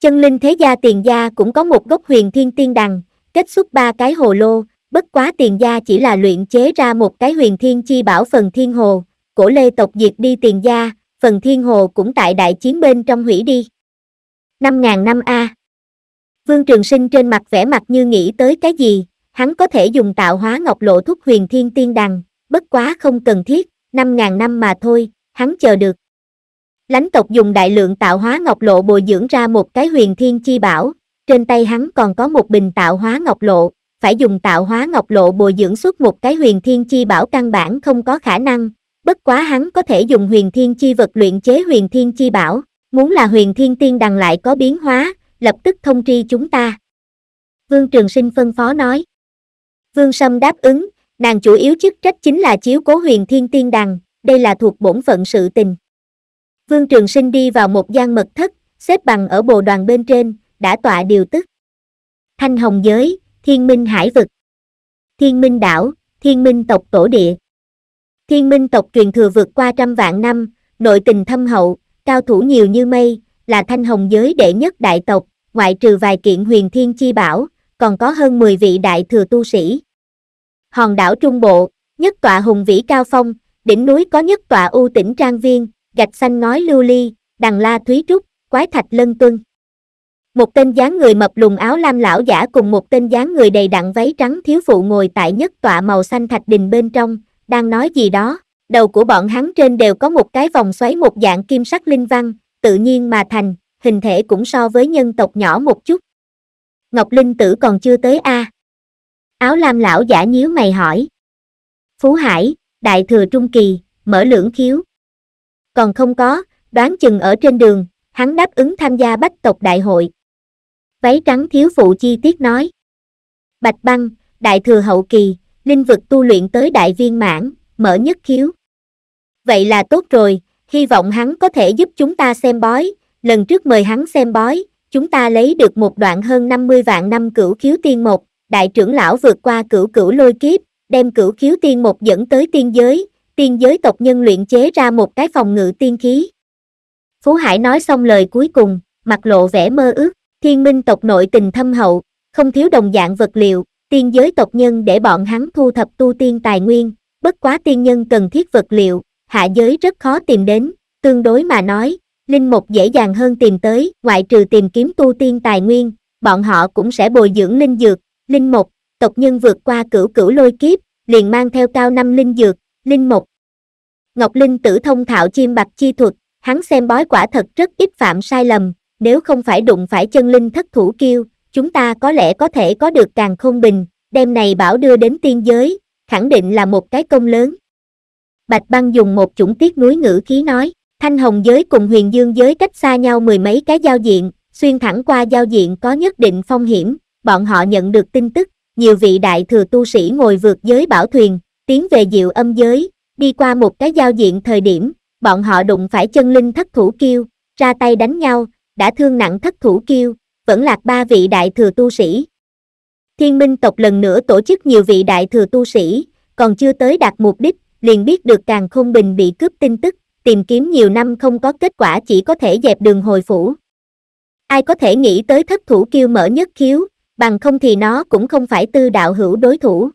Chân linh thế gia tiền gia cũng có một gốc huyền thiên tiên đằng, kết xuất ba cái hồ lô, bất quá tiền gia chỉ là luyện chế ra một cái huyền thiên chi bảo phần thiên hồ, cổ lê tộc diệt đi tiền gia, phần thiên hồ cũng tại đại chiến bên trong hủy đi. 5.000 năm A Vương Trường Sinh trên mặt vẻ mặt như nghĩ tới cái gì, hắn có thể dùng tạo hóa ngọc lộ thúc huyền thiên tiên đằng, bất quá không cần thiết, 5.000 năm mà thôi, hắn chờ được. Lánh tộc dùng đại lượng tạo hóa ngọc lộ bồi dưỡng ra một cái huyền thiên chi bảo, trên tay hắn còn có một bình tạo hóa ngọc lộ, phải dùng tạo hóa ngọc lộ bồi dưỡng suốt một cái huyền thiên chi bảo căn bản không có khả năng, bất quá hắn có thể dùng huyền thiên chi vật luyện chế huyền thiên chi bảo, muốn là huyền thiên tiên đằng lại có biến hóa, lập tức thông tri chúng ta. Vương Trường Sinh phân phó nói. Vương Sâm đáp ứng, nàng chủ yếu chức trách chính là chiếu cố huyền thiên tiên đằng, đây là thuộc bổn phận sự tình. Vương Trường Sinh đi vào một gian mật thất, xếp bằng ở bồ đoàn bên trên, đã tọa điều tức. Thanh Hồng Giới, Thiên Minh Hải Vực, Thiên Minh Đảo, Thiên Minh Tộc Tổ Địa. Thiên minh tộc truyền thừa vượt qua trăm vạn năm, nội tình thâm hậu, cao thủ nhiều như mây, là thanh hồng giới đệ nhất đại tộc, ngoại trừ vài kiện huyền thiên chi bảo, còn có hơn 10 vị đại thừa tu sĩ. Hòn đảo Trung Bộ, nhất tọa hùng vĩ cao phong, đỉnh núi có nhất tọa u tỉnh trang viên, gạch xanh nói lưu ly, đằng la thúy trúc, quái thạch lân tuân. Một tên dáng người mập lùn áo lam lão giả cùng một tên dáng người đầy đặn váy trắng thiếu phụ ngồi tại nhất tọa màu xanh thạch đình bên trong, đang nói gì đó, đầu của bọn hắn trên đều có một cái vòng xoáy một dạng kim sắc linh văn, tự nhiên mà thành, hình thể cũng so với nhân tộc nhỏ một chút. Ngọc Linh tử còn chưa tới a. Áo lam lão giả nhíu mày hỏi. Phú Hải, đại thừa trung kỳ, mở lưỡng thiếu Còn không có, đoán chừng ở trên đường, hắn đáp ứng tham gia bách tộc đại hội. Váy trắng thiếu phụ chi tiết nói. Bạch băng, đại thừa hậu kỳ, linh vực tu luyện tới đại viên mãn, mở nhất khiếu. Vậy là tốt rồi, hy vọng hắn có thể giúp chúng ta xem bói, lần trước mời hắn xem bói, chúng ta lấy được một đoạn hơn 50 vạn năm cửu khiếu tiên một, đại trưởng lão vượt qua cửu cửu lôi kiếp, đem cửu khiếu tiên một dẫn tới tiên giới, tiên giới tộc nhân luyện chế ra một cái phòng ngự tiên khí. Phú Hải nói xong lời cuối cùng, mặt lộ vẻ mơ ước, thiên minh tộc nội tình thâm hậu, không thiếu đồng dạng vật liệu, tiên giới tộc nhân để bọn hắn thu thập tu tiên tài nguyên, bất quá tiên nhân cần thiết vật liệu, hạ giới rất khó tìm đến, tương đối mà nói, linh mục dễ dàng hơn tìm tới, ngoại trừ tìm kiếm tu tiên tài nguyên, bọn họ cũng sẽ bồi dưỡng linh dược, linh mục, tộc nhân vượt qua cửu cửu lôi kiếp, liền mang theo cao năm linh dược, linh mục. Ngọc Linh tử thông thạo chim bạc chi thuật, hắn xem bói quả thật rất ít phạm sai lầm, nếu không phải đụng phải chân linh thất thủ kiêu, chúng ta có lẽ có thể có được càng không bình, đem này bảo đưa đến tiên giới, khẳng định là một cái công lớn. Bạch băng dùng một chủng tiết núi ngữ khí nói, thanh hồng giới cùng huyền dương giới cách xa nhau mười mấy cái giao diện, xuyên thẳng qua giao diện có nhất định phong hiểm, bọn họ nhận được tin tức, nhiều vị đại thừa tu sĩ ngồi vượt giới bảo thuyền, tiến về diệu âm giới, đi qua một cái giao diện thời điểm, bọn họ đụng phải chân linh thất thủ kiêu, ra tay đánh nhau, đã thương nặng thất thủ kiêu, vẫn lạc ba vị đại thừa tu sĩ. Thiên minh tộc lần nữa tổ chức nhiều vị đại thừa tu sĩ, còn chưa tới đạt mục đích, liền biết được càng không bình bị cướp tin tức, tìm kiếm nhiều năm không có kết quả chỉ có thể dẹp đường hồi phủ. Ai có thể nghĩ tới thất thủ kiêu mở nhất khiếu, bằng không thì nó cũng không phải tư đạo hữu đối thủ.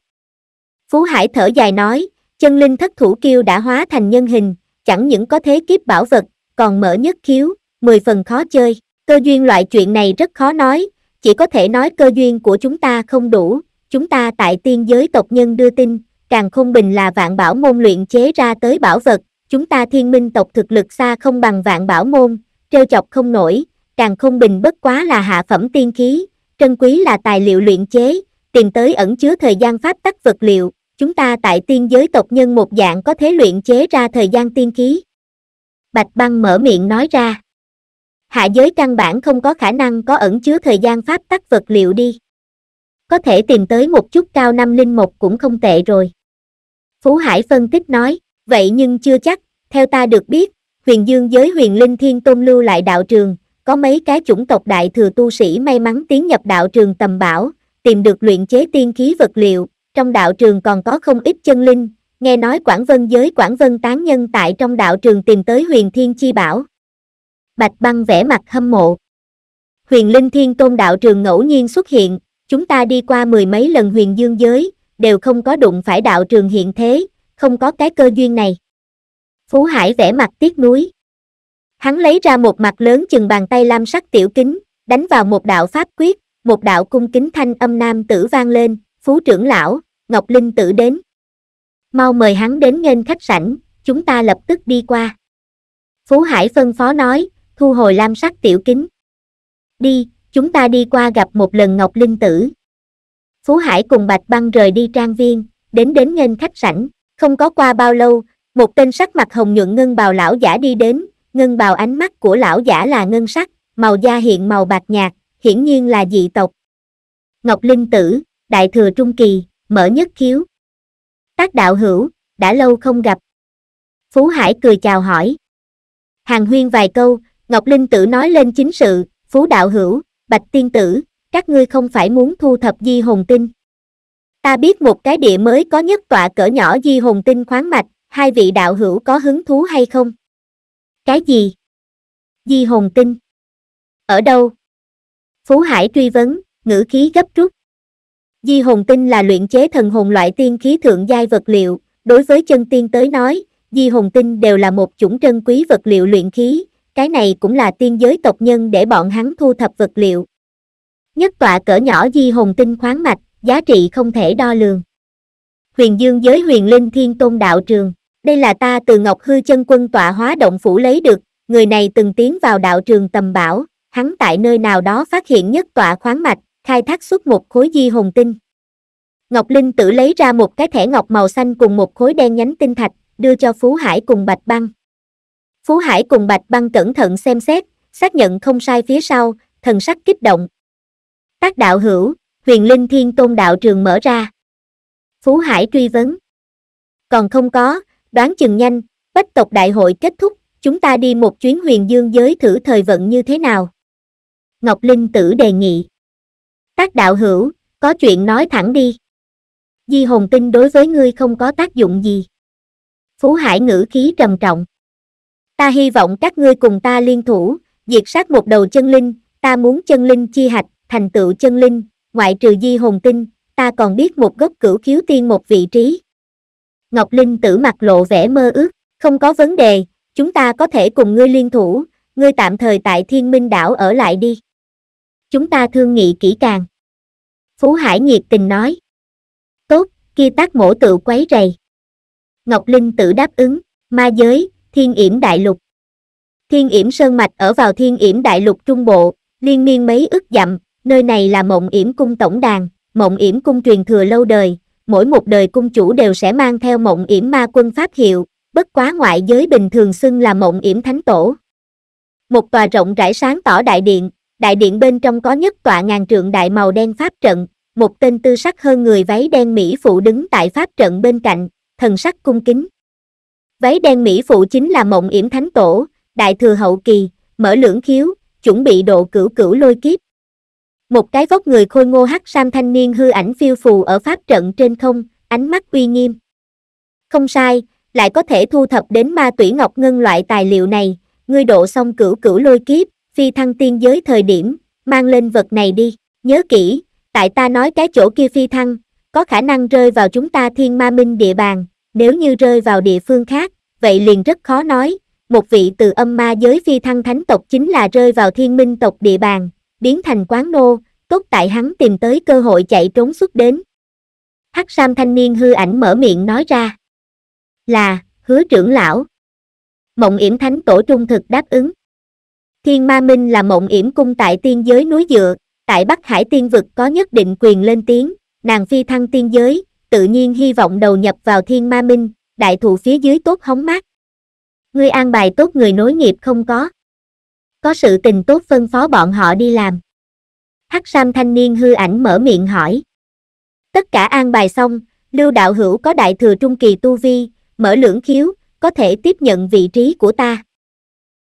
Phú Hải thở dài nói, chân linh thất thủ kiêu đã hóa thành nhân hình, chẳng những có thế kiếp bảo vật, còn mở nhất khiếu, mười phần khó chơi. Cơ duyên loại chuyện này rất khó nói, chỉ có thể nói cơ duyên của chúng ta không đủ, chúng ta tại tiên giới tộc nhân đưa tin, càng không bình là vạn bảo môn luyện chế ra tới bảo vật, chúng ta thiên minh tộc thực lực xa không bằng vạn bảo môn, trêu chọc không nổi, càng không bình bất quá là hạ phẩm tiên khí, trân quý là tài liệu luyện chế, tìm tới ẩn chứa thời gian pháp tắc vật liệu, chúng ta tại tiên giới tộc nhân một dạng có thể luyện chế ra thời gian tiên khí. Bạch băng mở miệng nói ra hạ giới căn bản không có khả năng có ẩn chứa thời gian pháp tắc vật liệu đi. Có thể tìm tới một chút cao năm linh một cũng không tệ rồi. Phú Hải phân tích nói, vậy nhưng chưa chắc, theo ta được biết, huyền dương giới huyền linh thiên tôn lưu lại đạo trường, có mấy cái chủng tộc đại thừa tu sĩ may mắn tiến nhập đạo trường tầm bảo, tìm được luyện chế tiên khí vật liệu, trong đạo trường còn có không ít chân linh, nghe nói Quảng Vân giới Quảng Vân tán nhân tại trong đạo trường tìm tới huyền thiên chi bảo. Bạch Băng vẽ mặt hâm mộ. Huyền Linh Thiên Tôn đạo trường ngẫu nhiên xuất hiện, chúng ta đi qua mười mấy lần huyền dương giới, đều không có đụng phải đạo trường hiện thế, không có cái cơ duyên này. Phú Hải vẽ mặt tiếc nuối. Hắn lấy ra một mặt lớn chừng bàn tay lam sắc tiểu kính, đánh vào một đạo pháp quyết, một đạo cung kính thanh âm nam tử vang lên, phú trưởng lão, Ngọc Linh tử đến. Mau mời hắn đến nghênh khách sảnh, chúng ta lập tức đi qua. Phú Hải phân phó nói, thu hồi lam sắc tiểu kính. Đi, chúng ta đi qua gặp một lần Ngọc Linh Tử. Phú Hải cùng Bạch Băng rời đi trang viên, đến đến ngân khách sảnh, không có qua bao lâu, một tên sắc mặt hồng nhuận ngân bào lão giả đi đến, ngân bào ánh mắt của lão giả là ngân sắc, màu da hiện màu bạc nhạt, hiển nhiên là dị tộc. Ngọc Linh Tử, Đại Thừa Trung Kỳ, mở nhất khiếu. Tác đạo hữu, đã lâu không gặp. Phú Hải cười chào hỏi. Hàng huyên vài câu, Ngọc Linh Tử nói lên chính sự, phú đạo hữu, bạch tiên tử, các ngươi không phải muốn thu thập di hồn tinh. Ta biết một cái địa mới có nhất tọa cỡ nhỏ di hồn tinh khoáng mạch, hai vị đạo hữu có hứng thú hay không? Cái gì? Di hồn tinh? Ở đâu? Phú Hải truy vấn, ngữ khí gấp rút. Di hồn tinh là luyện chế thần hồn loại tiên khí thượng giai vật liệu, đối với chân tiên tới nói, di hồn tinh đều là một chủng trân quý vật liệu luyện khí, cái này cũng là tiên giới tộc nhân để bọn hắn thu thập vật liệu. Nhất tọa cỡ nhỏ di hồn tinh khoáng mạch, giá trị không thể đo lường. Huyền dương giới huyền linh thiên tôn đạo trường, đây là ta từ Ngọc Hư chân quân tọa hóa động phủ lấy được, người này từng tiến vào đạo trường tầm bảo, hắn tại nơi nào đó phát hiện nhất tọa khoáng mạch, khai thác xuất một khối di hồn tinh. Ngọc Linh tự lấy ra một cái thẻ ngọc màu xanh cùng một khối đen nhánh tinh thạch, đưa cho Phú Hải cùng Bạch Băng. Phú Hải cùng Bạch Băng cẩn thận xem xét, xác nhận không sai phía sau, thần sắc kích động. Tác đạo hữu, huyền linh thiên tôn đạo trường mở ra. Phú Hải truy vấn. Còn không có, đoán chừng nhanh, bách tộc đại hội kết thúc, chúng ta đi một chuyến huyền dương giới thử thời vận như thế nào. Ngọc Linh tử đề nghị. Tác đạo hữu, có chuyện nói thẳng đi. Di hồn tinh đối với ngươi không có tác dụng gì. Phú Hải ngữ khí trầm trọng ta hy vọng các ngươi cùng ta liên thủ, diệt sát một đầu chân linh, ta muốn chân linh chi hạch, thành tựu chân linh, ngoại trừ di hồn tinh, ta còn biết một gốc cửu khiếu tiên một vị trí. Ngọc Linh tử mặt lộ vẻ mơ ước, không có vấn đề, chúng ta có thể cùng ngươi liên thủ, ngươi tạm thời tại thiên minh đảo ở lại đi. Chúng ta thương nghị kỹ càng. Phú Hải nhiệt tình nói. Tốt, kia tác mổ tự quấy rầy. Ngọc Linh tử đáp ứng, ma giới, Thiên yểm đại lục Thiên yểm sơn mạch ở vào thiên yểm đại lục trung bộ, liên miên mấy ức dặm, nơi này là mộng yểm cung tổng đàn, mộng yểm cung truyền thừa lâu đời, mỗi một đời cung chủ đều sẽ mang theo mộng yểm ma quân pháp hiệu, bất quá ngoại giới bình thường xưng là mộng yểm thánh tổ. Một tòa rộng rãi sáng tỏ đại điện, đại điện bên trong có nhất tọa ngàn trượng đại màu đen pháp trận, một tên tư sắc hơn người váy đen Mỹ phụ đứng tại pháp trận bên cạnh, thần sắc cung kính. Váy đen Mỹ phụ chính là mộng yểm thánh tổ, đại thừa hậu kỳ, mở lưỡng khiếu, chuẩn bị độ cửu cửu lôi kiếp. Một cái vóc người khôi ngô hắc sam thanh niên hư ảnh phiêu phù ở pháp trận trên không, ánh mắt uy nghiêm. Không sai, lại có thể thu thập đến ma tủy ngọc ngân loại tài liệu này, ngươi độ xong cửu cửu lôi kiếp, phi thăng tiên giới thời điểm, mang lên vật này đi, nhớ kỹ, tại ta nói cái chỗ kia phi thăng, có khả năng rơi vào chúng ta thiên ma minh địa bàn, nếu như rơi vào địa phương khác, vậy liền rất khó nói, một vị từ âm ma giới phi thăng thánh tộc chính là rơi vào thiên minh tộc địa bàn, biến thành quán nô, tốt tại hắn tìm tới cơ hội chạy trốn xuất đến. Hắc Sam thanh niên hư ảnh mở miệng nói ra. Là, hứa trưởng lão. Mộng yểm thánh tổ trung thực đáp ứng. Thiên ma minh là mộng yểm cung tại tiên giới núi dựa, tại Bắc Hải tiên vực có nhất định quyền lên tiếng, nàng phi thăng tiên giới, tự nhiên hy vọng đầu nhập vào thiên ma minh, đại thụ phía dưới tốt hóng mát. Ngươi an bài tốt người nối nghiệp không có. Có sự tình tốt phân phó bọn họ đi làm. Hắc Sam thanh niên hư ảnh mở miệng hỏi. Tất cả an bài xong, Lưu Đạo Hữu có đại thừa trung kỳ tu vi, mở lưỡng khiếu, có thể tiếp nhận vị trí của ta.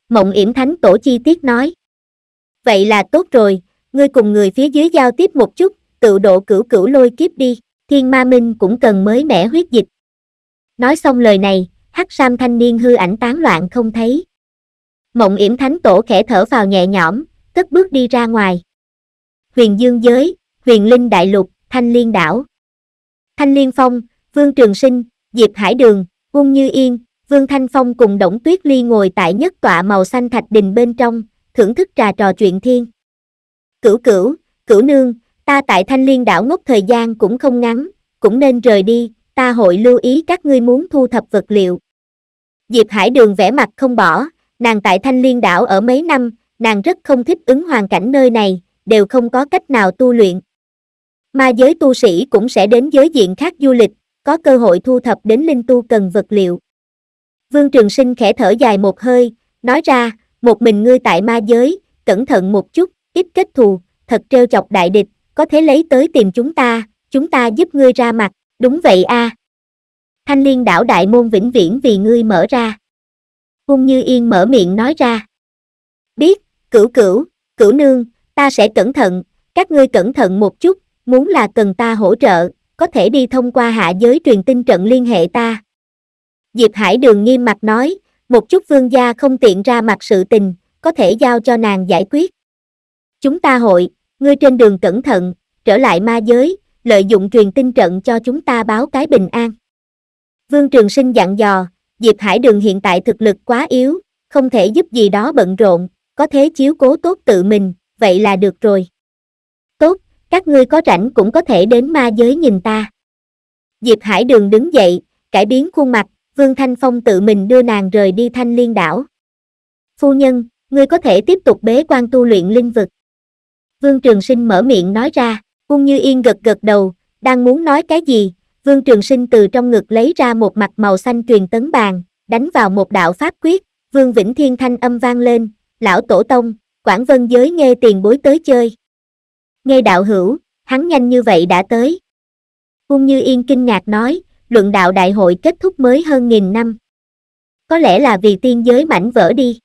Mộng yểm Thánh Tổ chi tiết nói. Vậy là tốt rồi, ngươi cùng người phía dưới giao tiếp một chút, tự độ cửu cửu lôi kiếp đi thiên ma minh cũng cần mới mẻ huyết dịch. Nói xong lời này, hắc sam thanh niên hư ảnh tán loạn không thấy. Mộng yểm thánh tổ khẽ thở vào nhẹ nhõm, cất bước đi ra ngoài. Huyền dương giới, huyền linh đại lục, thanh liên đảo. Thanh liên phong, vương trường sinh, diệp hải đường, ung như yên, vương thanh phong cùng Đổng tuyết ly ngồi tại nhất tọa màu xanh thạch đình bên trong, thưởng thức trà trò chuyện thiên. Cửu cửu, cửu nương, ta tại thanh liên đảo ngốc thời gian cũng không ngắn, cũng nên rời đi, ta hội lưu ý các ngươi muốn thu thập vật liệu. Diệp Hải Đường vẽ mặt không bỏ, nàng tại thanh liên đảo ở mấy năm, nàng rất không thích ứng hoàn cảnh nơi này, đều không có cách nào tu luyện. Ma giới tu sĩ cũng sẽ đến giới diện khác du lịch, có cơ hội thu thập đến linh tu cần vật liệu. Vương Trường Sinh khẽ thở dài một hơi, nói ra, một mình ngươi tại ma giới, cẩn thận một chút, ít kết thù, thật trêu chọc đại địch, có thể lấy tới tìm chúng ta, chúng ta giúp ngươi ra mặt, đúng vậy a. Thanh liên đảo đại môn vĩnh viễn vì ngươi mở ra. Hung Như Yên mở miệng nói ra. Biết, cửu cửu, cửu nương, ta sẽ cẩn thận, các ngươi cẩn thận một chút, muốn là cần ta hỗ trợ, có thể đi thông qua hạ giới truyền tin trận liên hệ ta. Diệp Hải Đường nghiêm mặt nói, một chút vương gia không tiện ra mặt sự tình, có thể giao cho nàng giải quyết. Chúng ta hội, ngươi trên đường cẩn thận, trở lại ma giới, lợi dụng truyền tin trận cho chúng ta báo cái bình an. Vương Trường Sinh dặn dò, Diệp Hải Đường hiện tại thực lực quá yếu, không thể giúp gì đó bận rộn, có thế chiếu cố tốt tự mình, vậy là được rồi. Tốt, các ngươi có rảnh cũng có thể đến ma giới nhìn ta. Diệp Hải Đường đứng dậy, cải biến khuôn mặt, Vương Thanh Phong tự mình đưa nàng rời đi thanh liên đảo. Phu nhân, ngươi có thể tiếp tục bế quan tu luyện linh vực. Vương Trường Sinh mở miệng nói ra, Cung Như Yên gật gật đầu, đang muốn nói cái gì, Vương Trường Sinh từ trong ngực lấy ra một mặt màu xanh truyền tấn bàn, đánh vào một đạo pháp quyết, Vương Vĩnh Thiên Thanh âm vang lên, lão tổ tông, Quảng Vân giới nghe tiền bối tới chơi. Nghe đạo hữu, hắn nhanh như vậy đã tới. Cung Như Yên kinh ngạc nói, luận đạo đại hội kết thúc mới hơn nghìn năm. Có lẽ là vì tiên giới mảnh vỡ đi.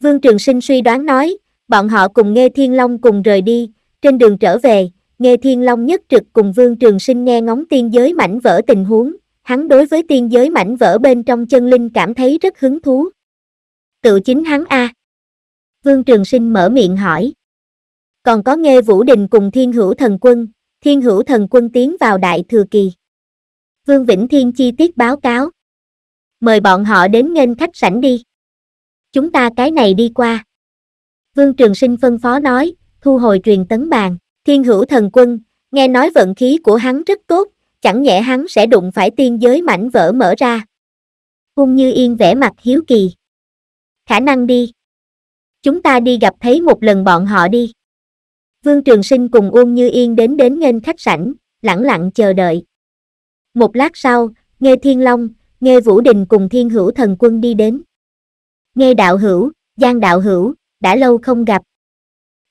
Vương Trường Sinh suy đoán nói, bọn họ cùng Nghe Thiên Long cùng rời đi, trên đường trở về, Nghe Thiên Long nhất trực cùng Vương Trường Sinh nghe ngóng tiên giới mảnh vỡ tình huống, hắn đối với tiên giới mảnh vỡ bên trong chân linh cảm thấy rất hứng thú. Tự chính hắn a. Vương Trường Sinh mở miệng hỏi. Còn có Nghe Vũ Đình cùng Thiên Hữu Thần Quân, Thiên Hữu Thần Quân tiến vào đại thừa kỳ. Vương Vĩnh Thiên chi tiết báo cáo. Mời bọn họ đến ngân khách sảnh đi. Chúng ta cái này đi qua. Vương Trường Sinh phân phó nói, thu hồi truyền tấn bàn, thiên hữu thần quân, nghe nói vận khí của hắn rất tốt, chẳng nhẽ hắn sẽ đụng phải tiên giới mảnh vỡ mở ra. Hung Như Yên vẻ mặt hiếu kỳ. Khả năng đi. Chúng ta đi gặp thấy một lần bọn họ đi. Vương Trường Sinh cùng Uông Như Yên đến đến ngân khách sảnh, lặng lặng chờ đợi. Một lát sau, Nghe Thiên Long, Nghe Vũ Đình cùng Thiên Hữu Thần Quân đi đến. Nghe Đạo Hữu, Giang Đạo Hữu, đã lâu không gặp.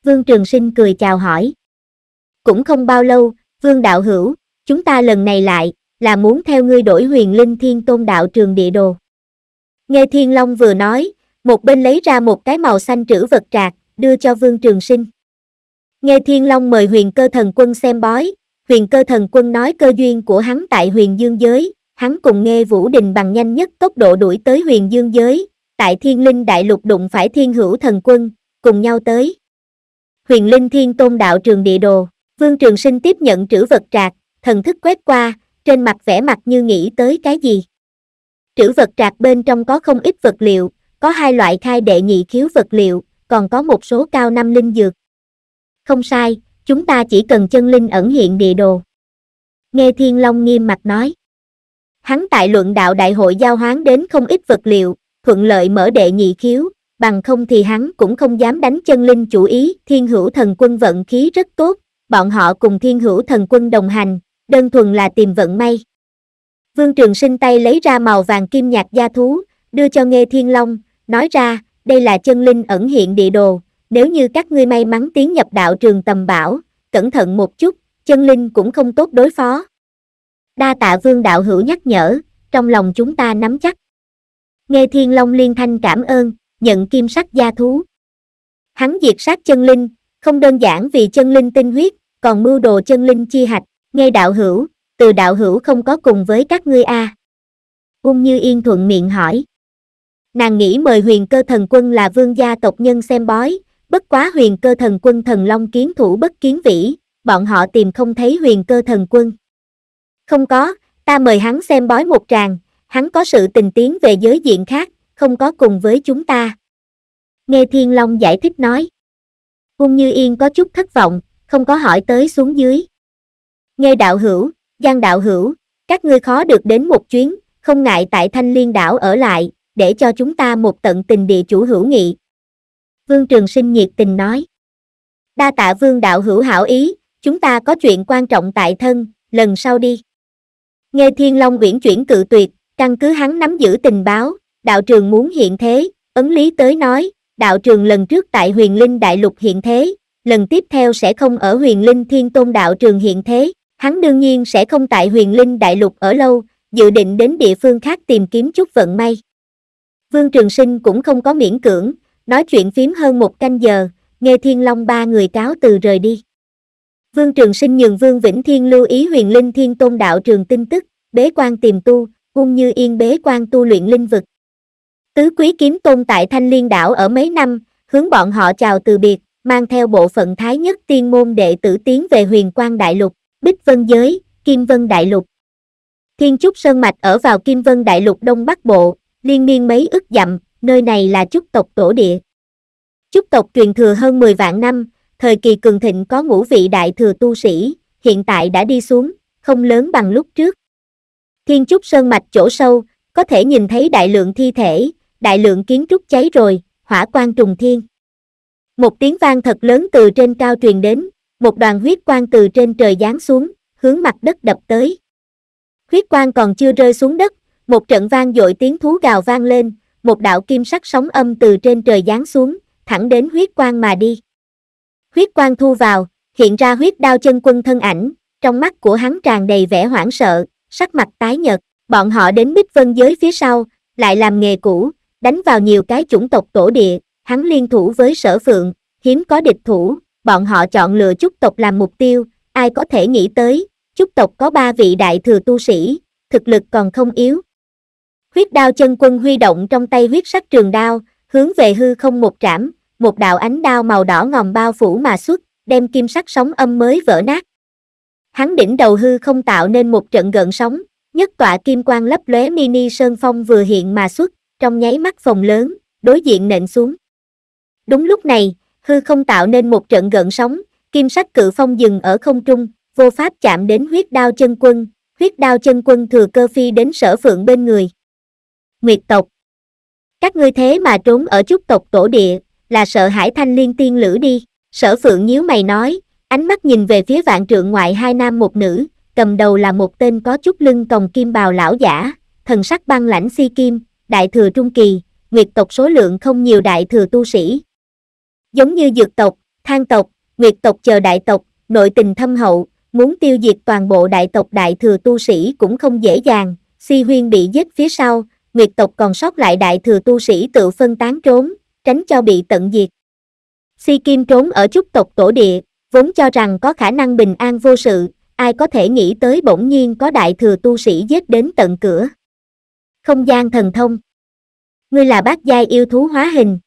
Vương Trường Sinh cười chào hỏi. Cũng không bao lâu, Vương Đạo Hữu, chúng ta lần này lại, là muốn theo ngươi đổi huyền linh thiên tôn đạo trường địa đồ. Nghe Thiên Long vừa nói, một bên lấy ra một cái màu xanh trữ vật trạc, đưa cho Vương Trường Sinh. Nghe Thiên Long mời huyền cơ thần quân xem bói, huyền cơ thần quân nói cơ duyên của hắn tại huyền dương giới, hắn cùng nghe Vũ Đình bằng nhanh nhất tốc độ đuổi tới huyền dương giới, tại thiên linh đại lục đụng phải thiên hữu thần quân, cùng nhau tới. Huyền linh thiên tôn đạo trường địa đồ, vương trường sinh tiếp nhận trữ vật trạc, thần thức quét qua, trên mặt vẻ mặt như nghĩ tới cái gì. Trữ vật trạc bên trong có không ít vật liệu, có hai loại khai đệ nhị khiếu vật liệu, còn có một số cao năm linh dược. Không sai, chúng ta chỉ cần chân linh ẩn hiện địa đồ. Nghe Thiên Long nghiêm mặt nói. Hắn tại luận đạo đại hội giao hoán đến không ít vật liệu, thuận lợi mở đệ nhị khiếu, bằng không thì hắn cũng không dám đánh chân linh chủ ý. Thiên hữu thần quân vận khí rất tốt, bọn họ cùng thiên hữu thần quân đồng hành, đơn thuần là tìm vận may. Vương Trường Sinh tay lấy ra màu vàng kim nhạt gia thú, đưa cho Nghe Thiên Long, nói ra, đây là chân linh ẩn hiện địa đồ, nếu như các ngươi may mắn tiến nhập đạo trường tầm bảo, cẩn thận một chút, chân linh cũng không tốt đối phó. Đa tạ vương đạo hữu nhắc nhở, trong lòng chúng ta nắm chắc nghe thiên long liên thanh cảm ơn nhận kim sắc gia thú hắn diệt sát chân linh không đơn giản vì chân linh tinh huyết còn mưu đồ chân linh chi hạch nghe đạo hữu từ đạo hữu không có cùng với các ngươi a à. ung như yên thuận miệng hỏi nàng nghĩ mời huyền cơ thần quân là vương gia tộc nhân xem bói bất quá huyền cơ thần quân thần long kiến thủ bất kiến vĩ bọn họ tìm không thấy huyền cơ thần quân không có ta mời hắn xem bói một tràng hắn có sự tình tiến về giới diện khác, không có cùng với chúng ta. Nghe Thiên Long giải thích nói. Ung Như Yên có chút thất vọng, không có hỏi tới xuống dưới. Nghe đạo hữu, Giang đạo hữu, các ngươi khó được đến một chuyến, không ngại tại Thanh Liên đảo ở lại, để cho chúng ta một tận tình địa chủ hữu nghị. Vương Trường Sinh nhiệt tình nói. Đa tạ Vương đạo hữu hảo ý, chúng ta có chuyện quan trọng tại thân, lần sau đi. Nghe Thiên Long uyển chuyển cự tuyệt, Căn cứ hắn nắm giữ tình báo, đạo trường muốn hiện thế, ấn lý tới nói, đạo trường lần trước tại huyền linh đại lục hiện thế, lần tiếp theo sẽ không ở huyền linh thiên tôn đạo trường hiện thế, hắn đương nhiên sẽ không tại huyền linh đại lục ở lâu, dự định đến địa phương khác tìm kiếm chút vận may. Vương Trường Sinh cũng không có miễn cưỡng, nói chuyện phím hơn một canh giờ, nghe Thiên Long ba người cáo từ rời đi. Vương Trường Sinh nhường Vương Vĩnh Thiên lưu ý huyền linh thiên tôn đạo trường tin tức, bế quan tìm tu, Ung Như Yên bế quan tu luyện linh vực. Tứ quý kiếm tôn tại Thanh Liên đảo ở mấy năm, hướng bọn họ chào từ biệt, mang theo bộ phận thái nhất tiên môn đệ tử tiến về huyền quang đại lục, Bích Vân Giới, Kim Vân Đại Lục. Thiên Trúc Sơn Mạch ở vào Kim Vân Đại Lục Đông Bắc Bộ, liên miên mấy ức dặm, nơi này là Trúc tộc tổ địa. Trúc tộc truyền thừa hơn 10 vạn năm, thời kỳ cường thịnh có ngũ vị đại thừa tu sĩ, hiện tại đã đi xuống, không lớn bằng lúc trước. Thiên trúc sơn mạch chỗ sâu, có thể nhìn thấy đại lượng thi thể, đại lượng kiến trúc cháy rồi, hỏa quan trùng thiên. Một tiếng vang thật lớn từ trên cao truyền đến, một đoàn huyết quang từ trên trời giáng xuống, hướng mặt đất đập tới. Huyết quang còn chưa rơi xuống đất, một trận vang dội tiếng thú gào vang lên, một đạo kim sắc sóng âm từ trên trời giáng xuống, thẳng đến huyết quang mà đi. Huyết quang thu vào, hiện ra huyết đao chân quân thân ảnh, trong mắt của hắn tràn đầy vẻ hoảng sợ, sắc mặt tái nhợt bọn họ đến bích vân giới phía sau lại làm nghề cũ đánh vào nhiều cái chủng tộc tổ địa hắn liên thủ với sở phượng hiếm có địch thủ bọn họ chọn lựa chúc tộc làm mục tiêu ai có thể nghĩ tới chúc tộc có ba vị đại thừa tu sĩ thực lực còn không yếu huyết đao chân quân huy động trong tay huyết sắc trường đao hướng về hư không một trảm một đạo ánh đao màu đỏ ngòm bao phủ mà xuất đem kim sắc sóng âm mới vỡ nát hắn đỉnh đầu hư không tạo nên một trận gợn sóng, nhất tọa kim quang lấp lóe mini sơn phong vừa hiện mà xuất, trong nháy mắt phòng lớn, đối diện nện xuống. Đúng lúc này, hư không tạo nên một trận gợn sóng, kim sắc cự phong dừng ở không trung, vô pháp chạm đến huyết đao chân quân, huyết đao chân quân thừa cơ phi đến sở phượng bên người. Nguyệt tộc Các ngươi thế mà trốn ở chút tộc tổ địa, là sợ hải thanh liên tiên lữ đi, sở phượng nhíu mày nói, ánh mắt nhìn về phía vạn trượng ngoại hai nam một nữ, cầm đầu là một tên có chút lưng còng kim bào lão giả, thần sắc băng lãnh si kim, đại thừa trung kỳ, nguyệt tộc số lượng không nhiều đại thừa tu sĩ. Giống như dược tộc, thang tộc, nguyệt tộc chờ đại tộc, nội tình thâm hậu, muốn tiêu diệt toàn bộ đại tộc đại thừa tu sĩ cũng không dễ dàng, si huyên bị giết phía sau, nguyệt tộc còn sót lại đại thừa tu sĩ tự phân tán trốn, tránh cho bị tận diệt. Si Kim trốn ở chút tộc tổ địa, vốn cho rằng có khả năng bình an vô sự, ai có thể nghĩ tới bỗng nhiên có đại thừa tu sĩ giết đến tận cửa. Không gian thần thông. Ngươi là bác giai yêu thú hóa hình.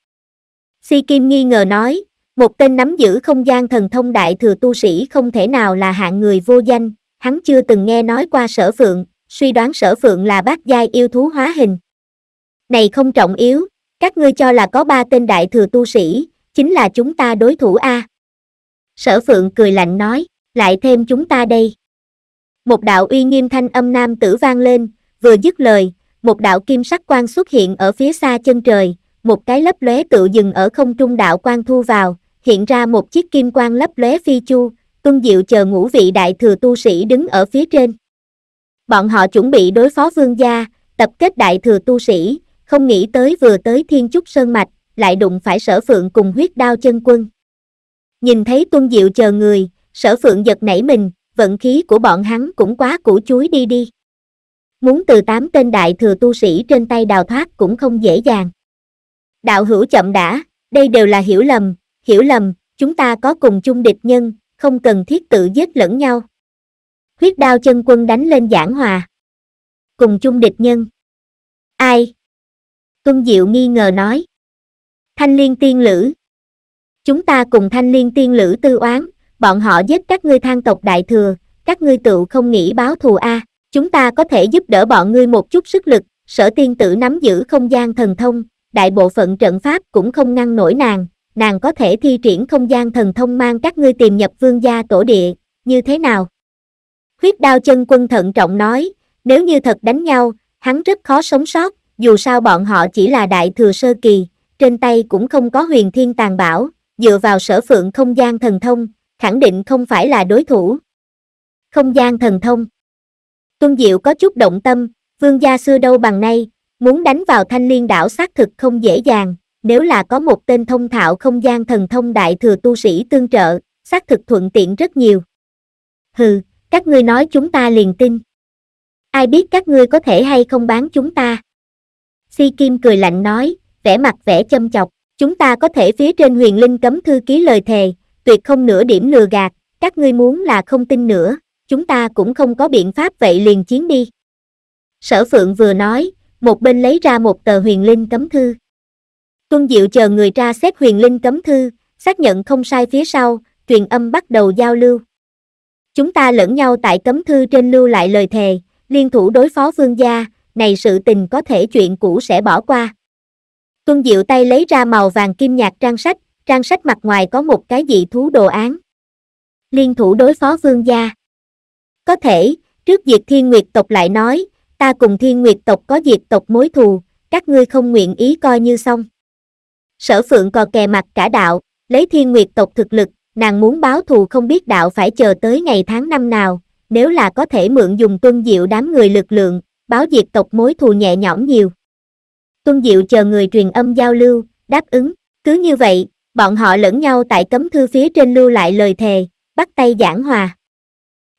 Si Kim nghi ngờ nói, một tên nắm giữ không gian thần thông đại thừa tu sĩ không thể nào là hạng người vô danh, hắn chưa từng nghe nói qua sở phượng, suy đoán sở phượng là bác giai yêu thú hóa hình. Này không trọng yếu, các ngươi cho là có ba tên đại thừa tu sĩ, chính là chúng ta đối thủ A. Sở Phượng cười lạnh nói, lại thêm chúng ta đây. Một đạo uy nghiêm thanh âm nam tử vang lên, vừa dứt lời, một đạo kim sắc quang xuất hiện ở phía xa chân trời, một cái lấp lóe tự dừng ở không trung đạo quang thu vào, hiện ra một chiếc kim quang lấp lóe phi chu, tuân diệu chờ ngũ vị đại thừa tu sĩ đứng ở phía trên. Bọn họ chuẩn bị đối phó vương gia, tập kết đại thừa tu sĩ, không nghĩ tới vừa tới thiên trúc sơn mạch, lại đụng phải sở phượng cùng huyết đao chân quân. Nhìn thấy tuân diệu chờ người, sở phượng giật nảy mình, vận khí của bọn hắn cũng quá củ chuối đi đi. Muốn từ tám tên đại thừa tu sĩ trên tay đào thoát cũng không dễ dàng. Đạo hữu chậm đã, đây đều là hiểu lầm, hiểu lầm, chúng ta có cùng chung địch nhân, không cần thiết tự giết lẫn nhau. Huyết đao chân quân đánh lên giảng hòa. Cùng chung địch nhân. Ai? Tuân Diệu nghi ngờ nói. Thanh liên tiên lữ, chúng ta cùng thanh liên tiên lữ tư oán, bọn họ giết các ngươi thang tộc đại thừa, các ngươi tựu không nghĩ báo thù a chúng ta có thể giúp đỡ bọn ngươi một chút sức lực, sở tiên tử nắm giữ không gian thần thông, đại bộ phận trận pháp cũng không ngăn nổi nàng, nàng có thể thi triển không gian thần thông mang các ngươi tìm nhập vương gia tổ địa, như thế nào? khuyết đao chân quân thận trọng nói, nếu như thật đánh nhau, hắn rất khó sống sót, dù sao bọn họ chỉ là đại thừa sơ kỳ, trên tay cũng không có huyền thiên tàn bảo, dựa vào sở phượng không gian thần thông, khẳng định không phải là đối thủ. Không gian thần thông Tuân Diệu có chút động tâm, vương gia xưa đâu bằng nay, muốn đánh vào thanh liên đảo xác thực không dễ dàng, nếu là có một tên thông thạo không gian thần thông đại thừa tu sĩ tương trợ, xác thực thuận tiện rất nhiều. Hừ, các ngươi nói chúng ta liền tin. Ai biết các ngươi có thể hay không bán chúng ta? Si Kim cười lạnh nói, vẻ mặt vẻ châm chọc chúng ta có thể phía trên huyền linh cấm thư ký lời thề, tuyệt không nửa điểm lừa gạt, các ngươi muốn là không tin nữa, chúng ta cũng không có biện pháp vậy liền chiến đi. Sở Phượng vừa nói, một bên lấy ra một tờ huyền linh cấm thư. Tuân Diệu chờ người ra xét huyền linh cấm thư, xác nhận không sai phía sau, truyền âm bắt đầu giao lưu. Chúng ta lẫn nhau tại cấm thư trên lưu lại lời thề, liên thủ đối phó vương gia, này sự tình có thể chuyện cũ sẽ bỏ qua. Tuân Diệu tay lấy ra màu vàng kim nhạt trang sách, trang sách mặt ngoài có một cái dị thú đồ án. Liên thủ đối phó vương gia. Có thể, trước diệt thiên nguyệt tộc lại nói, ta cùng thiên nguyệt tộc có diệt tộc mối thù, các ngươi không nguyện ý coi như xong. Sở phượng cò kè mặt cả đạo, lấy thiên nguyệt tộc thực lực, nàng muốn báo thù không biết đạo phải chờ tới ngày tháng năm nào, nếu là có thể mượn dùng tuân diệu đám người lực lượng, báo diệt tộc mối thù nhẹ nhõm nhiều. Tuân Diệu chờ người truyền âm giao lưu, đáp ứng, cứ như vậy, bọn họ lẫn nhau tại cấm thư phía trên lưu lại lời thề, bắt tay giảng hòa.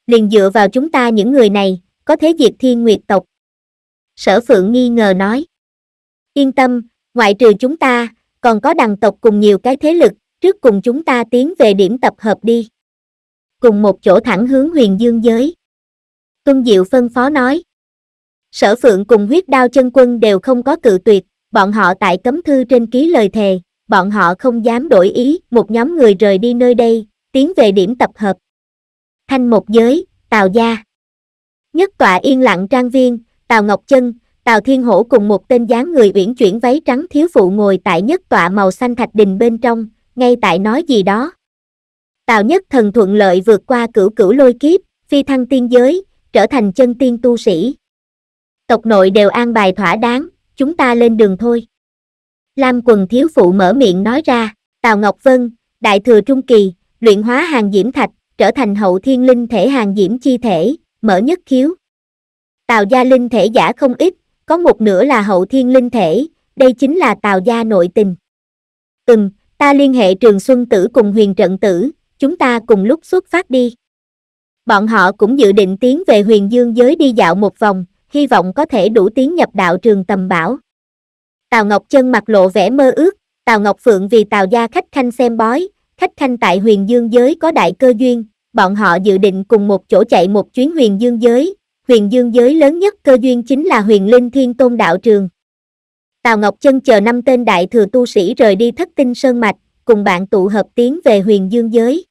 Liền dựa vào chúng ta những người này, có thế diệt thiên nguyệt tộc. Sở Phượng nghi ngờ nói. Yên tâm, ngoại trừ chúng ta, còn có đằng tộc cùng nhiều cái thế lực, trước cùng chúng ta tiến về điểm tập hợp đi. Cùng một chỗ thẳng hướng huyền dương giới. Tuân Diệu phân phó nói, Sở Phượng cùng huyết đao chân quân đều không có cự tuyệt, bọn họ tại cấm thư trên ký lời thề, bọn họ không dám đổi ý, một nhóm người rời đi nơi đây, tiến về điểm tập hợp. Thanh một giới, Tào gia. Nhất tọa yên lặng trang viên, Tào Ngọc Chân, Tào Thiên Hổ cùng một tên dáng người uyển chuyển váy trắng thiếu phụ ngồi tại nhất tọa màu xanh thạch đình bên trong, ngay tại nói gì đó. Tào Nhất Thần thuận lợi vượt qua cửu cửu lôi kiếp, phi thăng tiên giới, trở thành chân tiên tu sĩ tộc nội đều an bài thỏa đáng, chúng ta lên đường thôi. Lam quần thiếu phụ mở miệng nói ra, Tào Ngọc Vân, Đại Thừa Trung Kỳ, luyện hóa hàng diễm thạch, trở thành hậu thiên linh thể hàng diễm chi thể, mở nhất khiếu. Tào gia linh thể giả không ít, có một nửa là hậu thiên linh thể, đây chính là Tào gia nội tình. Ừm, ta liên hệ Trường Xuân Tử cùng huyền trận tử, chúng ta cùng lúc xuất phát đi. Bọn họ cũng dự định tiến về huyền dương giới đi dạo một vòng, hy vọng có thể đủ tiến nhập đạo trường tầm bảo. Tào Ngọc Chân mặt lộ vẻ mơ ước, Tào Ngọc Phượng vì Tào gia khách khanh xem bói, khách khanh tại huyền dương giới có đại cơ duyên, bọn họ dự định cùng một chỗ chạy một chuyến huyền dương giới, huyền dương giới lớn nhất cơ duyên chính là huyền linh thiên tôn đạo trường. Tào Ngọc Chân chờ năm tên đại thừa tu sĩ rời đi thất tinh sơn mạch, cùng bạn tụ hợp tiến về huyền dương giới.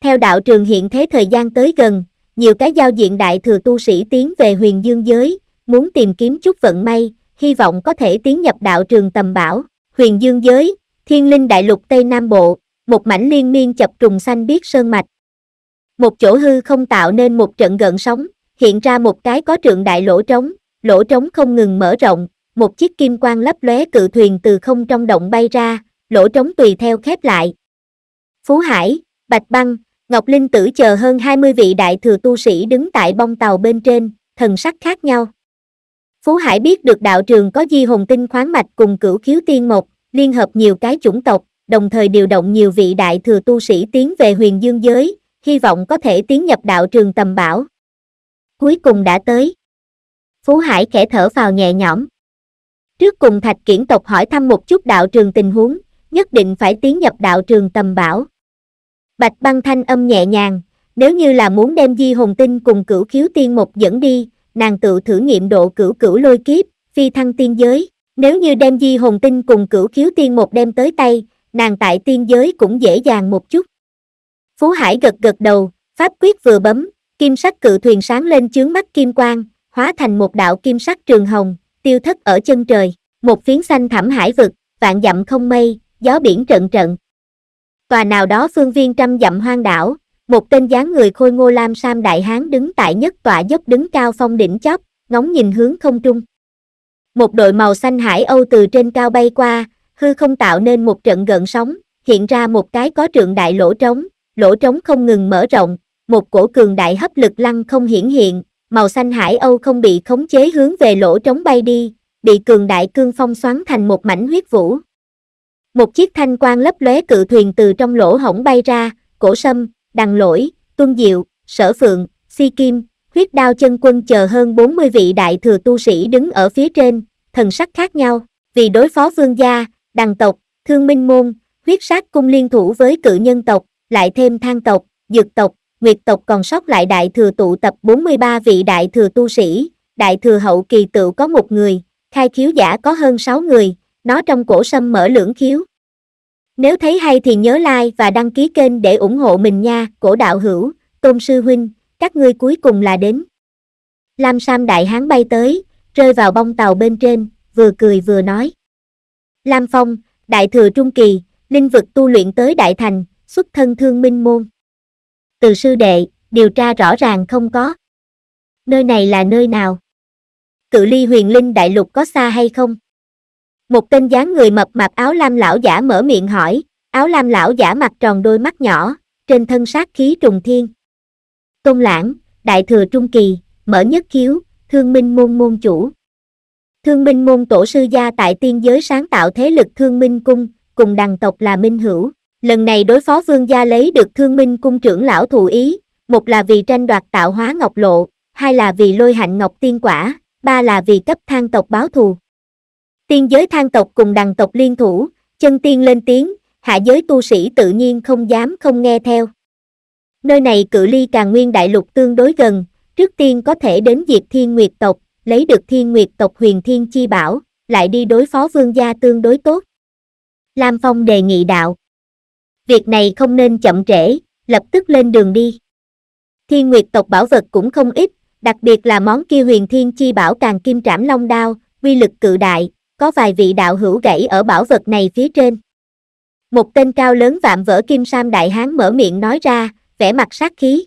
Theo đạo trường hiện thế thời gian tới gần, nhiều cái giao diện đại thừa tu sĩ tiến về huyền dương giới, muốn tìm kiếm chút vận may, hy vọng có thể tiến nhập đạo trường tầm bảo, huyền dương giới, thiên linh đại lục Tây Nam Bộ, một mảnh liên miên chập trùng xanh biết sơn mạch. Một chỗ hư không tạo nên một trận gợn sóng, hiện ra một cái có trượng đại lỗ trống, lỗ trống không ngừng mở rộng, một chiếc kim quang lấp lóe cự thuyền từ không trong động bay ra, lỗ trống tùy theo khép lại. Phú Hải, Bạch Băng, Ngọc Linh Tử chờ hơn 20 vị đại thừa tu sĩ đứng tại bông tàu bên trên, thần sắc khác nhau. Phú Hải biết được đạo trường có di hồn tinh khoáng mạch cùng cửu khiếu tiên một, liên hợp nhiều cái chủng tộc, đồng thời điều động nhiều vị đại thừa tu sĩ tiến về huyền dương giới, hy vọng có thể tiến nhập đạo trường tầm bảo. Cuối cùng đã tới. Phú Hải khẽ thở vào nhẹ nhõm. Trước cùng thạch kiển tộc hỏi thăm một chút đạo trường tình huống, nhất định phải tiến nhập đạo trường tầm bảo. Bạch băng thanh âm nhẹ nhàng, nếu như là muốn đem di hồn tinh cùng cửu khiếu tiên một dẫn đi, nàng tự thử nghiệm độ cửu cửu lôi kiếp, phi thăng tiên giới. Nếu như đem di hồn tinh cùng cửu khiếu tiên một đem tới tay, nàng tại tiên giới cũng dễ dàng một chút. Phú Hải gật gật đầu, pháp quyết vừa bấm, kim sắc cự thuyền sáng lên chướng mắt kim quang, hóa thành một đạo kim sắc trường hồng, tiêu thất ở chân trời, một phiến xanh thẳm hải vực, vạn dặm không mây, gió biển trận trận, tòa nào đó phương viên trăm dặm hoang đảo, một tên dáng người khôi ngô lam sam đại hán đứng tại nhất tòa dốc đứng cao phong đỉnh chóp, ngóng nhìn hướng không trung. Một đội màu xanh hải âu từ trên cao bay qua, hư không tạo nên một trận gợn sóng, hiện ra một cái có trượng đại lỗ trống, lỗ trống không ngừng mở rộng, một cổ cường đại hấp lực lăng không hiển hiện, màu xanh hải âu không bị khống chế hướng về lỗ trống bay đi, bị cường đại cương phong xoắn thành một mảnh huyết vũ. Một chiếc thanh quan lấp lóe cự thuyền từ trong lỗ hổng bay ra, cổ sâm, đằng lỗi, tuân diệu, sở phượng, si kim, huyết đao chân quân chờ hơn 40 vị đại thừa tu sĩ đứng ở phía trên, thần sắc khác nhau, vì đối phó vương gia, đằng tộc, thương minh môn, huyết sát cung liên thủ với cự nhân tộc, lại thêm thang tộc, dược tộc, nguyệt tộc còn sót lại đại thừa tụ tập 43 vị đại thừa tu sĩ, đại thừa hậu kỳ tự có một người, khai khiếu giả có hơn 6 người, nó trong cổ sâm mở lưỡng khiếu. Nếu thấy hay thì nhớ like và đăng ký kênh để ủng hộ mình nha, cổ đạo hữu, tôn sư huynh, các ngươi cuối cùng là đến. Lam Sam Đại Hán bay tới, rơi vào bông tàu bên trên, vừa cười vừa nói. Lam Phong, Đại Thừa Trung Kỳ, linh vực tu luyện tới Đại Thành, xuất thân thương minh môn. Từ sư đệ, điều tra rõ ràng không có. Nơi này là nơi nào? Cự ly huyền linh đại lục có xa hay không? một tên dáng người mập mạp áo lam lão giả mở miệng hỏi áo lam lão giả mặt tròn đôi mắt nhỏ trên thân sát khí trùng thiên tôn lãng đại thừa trung kỳ mở nhất khiếu thương minh môn môn chủ thương minh môn tổ sư gia tại tiên giới sáng tạo thế lực thương minh cung cùng đằng tộc là minh hữu lần này đối phó vương gia lấy được thương minh cung trưởng lão thụ ý một là vì tranh đoạt tạo hóa ngọc lộ hai là vì lôi hạnh ngọc tiên quả ba là vì cấp thang tộc báo thù tiên giới thang tộc cùng đằng tộc liên thủ, chân tiên lên tiếng, hạ giới tu sĩ tự nhiên không dám không nghe theo. Nơi này cự ly càng nguyên đại lục tương đối gần, trước tiên có thể đến diệt thiên nguyệt tộc, lấy được thiên nguyệt tộc huyền thiên chi bảo, lại đi đối phó vương gia tương đối tốt. Lam Phong đề nghị đạo. Việc này không nên chậm trễ, lập tức lên đường đi. Thiên nguyệt tộc bảo vật cũng không ít, đặc biệt là món kia huyền thiên chi bảo càng kim trảm long đao, uy lực cự đại, có vài vị đạo hữu gãy ở bảo vật này phía trên. Một tên cao lớn vạm vỡ kim sam đại hán mở miệng nói ra, vẻ mặt sát khí.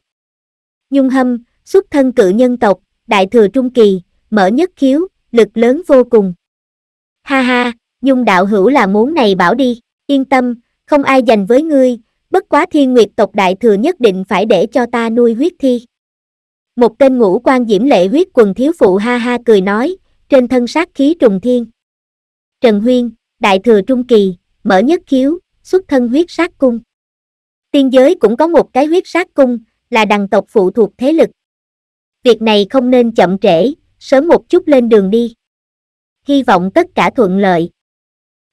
Nhung hâm, xuất thân cự nhân tộc, đại thừa trung kỳ, mở nhất khiếu, lực lớn vô cùng. Ha ha, Nhung đạo hữu là muốn này bảo đi, yên tâm, không ai dành với ngươi, bất quá thiên nguyệt tộc đại thừa nhất định phải để cho ta nuôi huyết thi. Một tên ngũ quan diễm lệ huyết quần thiếu phụ ha ha cười nói, trên thân sát khí trùng thiên. Trần Huyên, Đại Thừa Trung Kỳ, mở nhất khiếu, xuất thân huyết sát cung. Tiên giới cũng có một cái huyết sát cung, là đằng tộc phụ thuộc thế lực. Việc này không nên chậm trễ, sớm một chút lên đường đi. Hy vọng tất cả thuận lợi.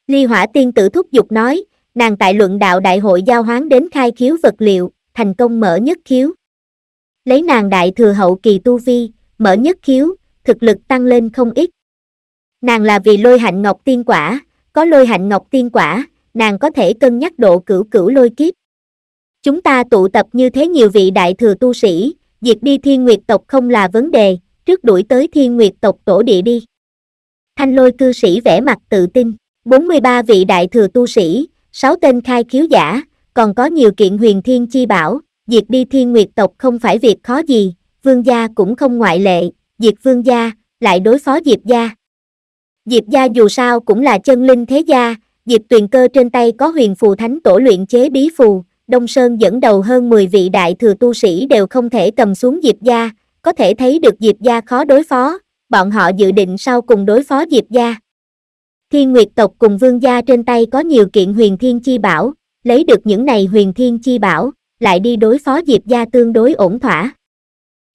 Ly Hỏa Tiên tử thúc giục nói, nàng tại luận đạo đại hội giao hoán đến khai khiếu vật liệu, thành công mở nhất khiếu. Lấy nàng đại thừa hậu kỳ tu vi, mở nhất khiếu, thực lực tăng lên không ít nàng là vì lôi hạnh ngọc tiên quả, có lôi hạnh ngọc tiên quả, nàng có thể cân nhắc độ cửu cửu lôi kiếp. Chúng ta tụ tập như thế nhiều vị đại thừa tu sĩ, diệt đi thiên nguyệt tộc không là vấn đề, trước đuổi tới thiên nguyệt tộc tổ địa đi. Thanh lôi cư sĩ vẻ mặt tự tin, 43 vị đại thừa tu sĩ, 6 tên khai khiếu giả, còn có nhiều kiện huyền thiên chi bảo, diệt đi thiên nguyệt tộc không phải việc khó gì, vương gia cũng không ngoại lệ, diệt vương gia, lại đối phó diệp gia diệp gia dù sao cũng là chân linh thế gia diệp tuyền cơ trên tay có huyền phù thánh tổ luyện chế bí phù đông sơn dẫn đầu hơn mười vị đại thừa tu sĩ đều không thể cầm xuống diệp gia có thể thấy được diệp gia khó đối phó bọn họ dự định sau cùng đối phó diệp gia thiên nguyệt tộc cùng vương gia trên tay có nhiều kiện huyền thiên chi bảo lấy được những này huyền thiên chi bảo lại đi đối phó diệp gia tương đối ổn thỏa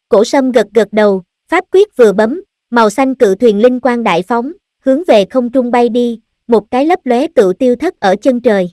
cổ sâm gật gật đầu pháp quyết vừa bấm màu xanh cự thuyền linh quan đại phóng hướng về không trung bay đi, một cái lấp lóe tự tiêu thất ở chân trời.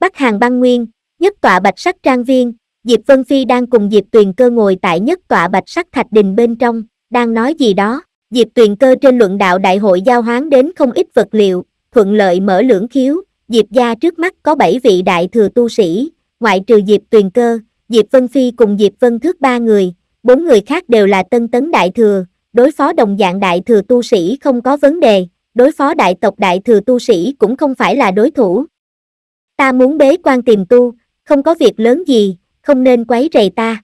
Bắc Hàng băng nguyên, nhất tọa bạch sắc trang viên, Diệp Vân Phi đang cùng Diệp Tuyền Cơ ngồi tại nhất tọa bạch sắc thạch đình bên trong, đang nói gì đó. Diệp Tuyền Cơ trên luận đạo đại hội giao hoán đến không ít vật liệu, thuận lợi mở lưỡng khiếu, Diệp gia trước mắt có 7 vị đại thừa tu sĩ, ngoại trừ Diệp Tuyền Cơ, Diệp Vân Phi cùng Diệp Vân Thước ba người, bốn người khác đều là tân tấn đại thừa, đối phó đồng dạng đại thừa tu sĩ không có vấn đề, đối phó đại tộc đại thừa tu sĩ cũng không phải là đối thủ. Ta muốn bế quan tìm tu, không có việc lớn gì, không nên quấy rầy ta.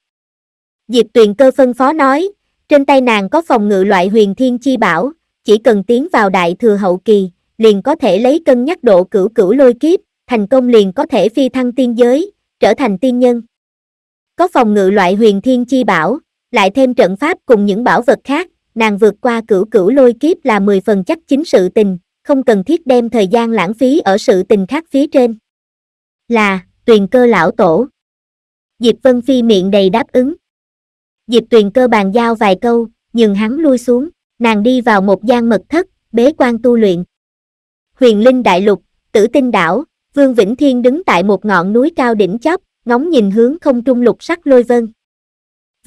Diệp tuyền cơ phân phó nói, trên tay nàng có phòng ngự loại huyền thiên chi bảo, chỉ cần tiến vào đại thừa hậu kỳ, liền có thể lấy cân nhắc độ cửu cửu lôi kiếp, thành công liền có thể phi thăng tiên giới, trở thành tiên nhân. Có phòng ngự loại huyền thiên chi bảo, lại thêm trận pháp cùng những bảo vật khác, nàng vượt qua cửu cửu lôi kiếp là 10 phần chắc chính sự tình, không cần thiết đem thời gian lãng phí ở sự tình khác phía trên. Là, tuyền cơ lão tổ. Diệp Vân Phi miệng đầy đáp ứng. Diệp tuyền cơ bàn giao vài câu, nhưng hắn lui xuống, nàng đi vào một gian mật thất, bế quan tu luyện. Huyền Linh Đại Lục, Tử Tinh Đảo, Vương Vĩnh Thiên đứng tại một ngọn núi cao đỉnh chóp, ngóng nhìn hướng không trung lục sắc lôi vân.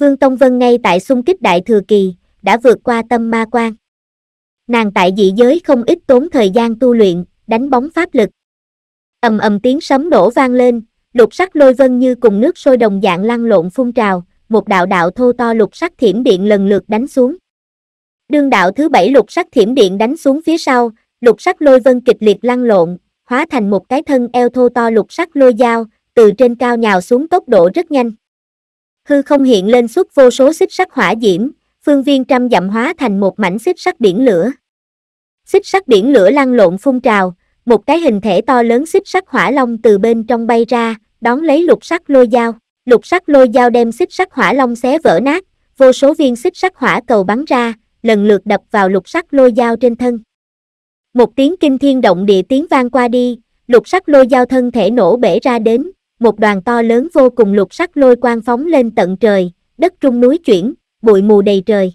Vương Tông Vân ngay tại xung kích đại thừa kỳ, đã vượt qua tâm ma quan. Nàng tại dị giới không ít tốn thời gian tu luyện, đánh bóng pháp lực. ầm ầm tiếng sấm nổ vang lên, lục sắc lôi vân như cùng nước sôi đồng dạng lăn lộn phun trào, một đạo đạo thô to lục sắc thiểm điện lần lượt đánh xuống. Đương đạo thứ bảy lục sắc thiểm điện đánh xuống phía sau, lục sắc lôi vân kịch liệt lăn lộn, hóa thành một cái thân eo thô to lục sắc lôi dao, từ trên cao nhào xuống tốc độ rất nhanh. Hư không hiện lên xuất vô số xích sắc hỏa diễm, phương viên trăm dặm hóa thành một mảnh xích sắt biển lửa. Xích sắt biển lửa lăn lộn phun trào, một cái hình thể to lớn xích sắt hỏa long từ bên trong bay ra, đón lấy lục sắt lôi dao. Lục sắt lôi dao đem xích sắt hỏa long xé vỡ nát, vô số viên xích sắt hỏa cầu bắn ra, lần lượt đập vào lục sắt lôi dao trên thân. Một tiếng kinh thiên động địa tiếng vang qua đi, lục sắt lôi dao thân thể nổ bể ra đến, một đoàn to lớn vô cùng lục sắt lôi quang phóng lên tận trời, đất trung núi chuyển, bụi mù đầy trời.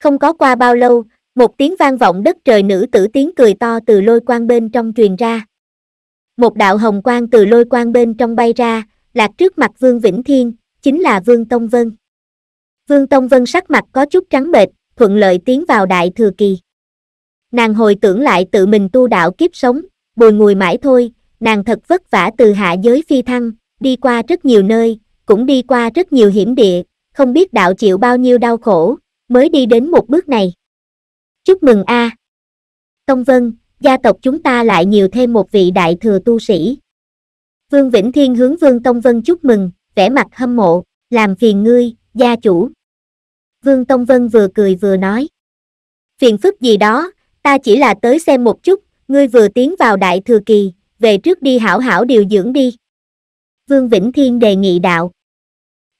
Không có qua bao lâu, một tiếng vang vọng đất trời nữ tử tiếng cười to từ lôi quang bên trong truyền ra. Một đạo hồng quang từ lôi quang bên trong bay ra, lạc trước mặt Vương Vĩnh Thiên, chính là Vương Tông Vân. Vương Tông Vân sắc mặt có chút trắng bệch, thuận lợi tiến vào đại thừa kỳ. Nàng hồi tưởng lại tự mình tu đạo kiếp sống, bùi ngùi mãi thôi, nàng thật vất vả từ hạ giới phi thăng, đi qua rất nhiều nơi, cũng đi qua rất nhiều hiểm địa, không biết đạo chịu bao nhiêu đau khổ, mới đi đến một bước này. Chúc mừng a Tông Vân, gia tộc chúng ta lại nhiều thêm một vị đại thừa tu sĩ. Vương Vĩnh Thiên hướng Vương Tông Vân chúc mừng, vẻ mặt hâm mộ, làm phiền ngươi, gia chủ. Vương Tông Vân vừa cười vừa nói. Phiền phức gì đó, ta chỉ là tới xem một chút, ngươi vừa tiến vào đại thừa kỳ, về trước đi hảo hảo điều dưỡng đi. Vương Vĩnh Thiên đề nghị đạo.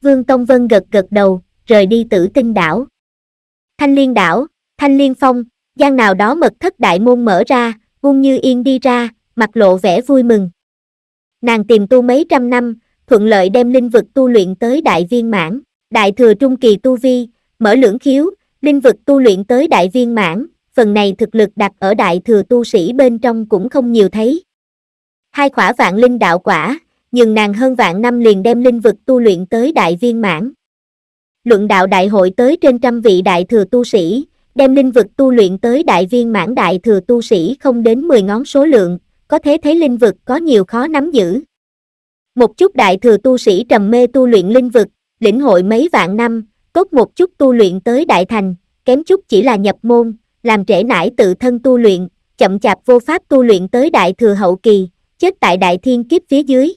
Vương Tông Vân gật gật đầu, rời đi tử tinh đảo. Thanh liên đảo, thanh liên phong, gian nào đó mật thất đại môn mở ra, Ung Như Yên đi ra, mặt lộ vẻ vui mừng. Nàng tìm tu mấy trăm năm, thuận lợi đem linh vực tu luyện tới đại viên mãn, đại thừa trung kỳ tu vi, mở lưỡng khiếu, linh vực tu luyện tới đại viên mãn, phần này thực lực đặt ở đại thừa tu sĩ bên trong cũng không nhiều thấy. Hai khỏa vạn linh đạo quả, nhưng nàng hơn vạn năm liền đem linh vực tu luyện tới đại viên mãn. Luận đạo đại hội tới trên trăm vị đại thừa tu sĩ, đem linh vực tu luyện tới đại viên mãn đại thừa tu sĩ không đến 10 ngón số lượng, có thế thấy linh vực có nhiều khó nắm giữ. Một chút đại thừa tu sĩ trầm mê tu luyện linh vực, lĩnh hội mấy vạn năm, tốt một chút tu luyện tới đại thành, kém chút chỉ là nhập môn, làm trễ nải tự thân tu luyện, chậm chạp vô pháp tu luyện tới đại thừa hậu kỳ, chết tại đại thiên kiếp phía dưới.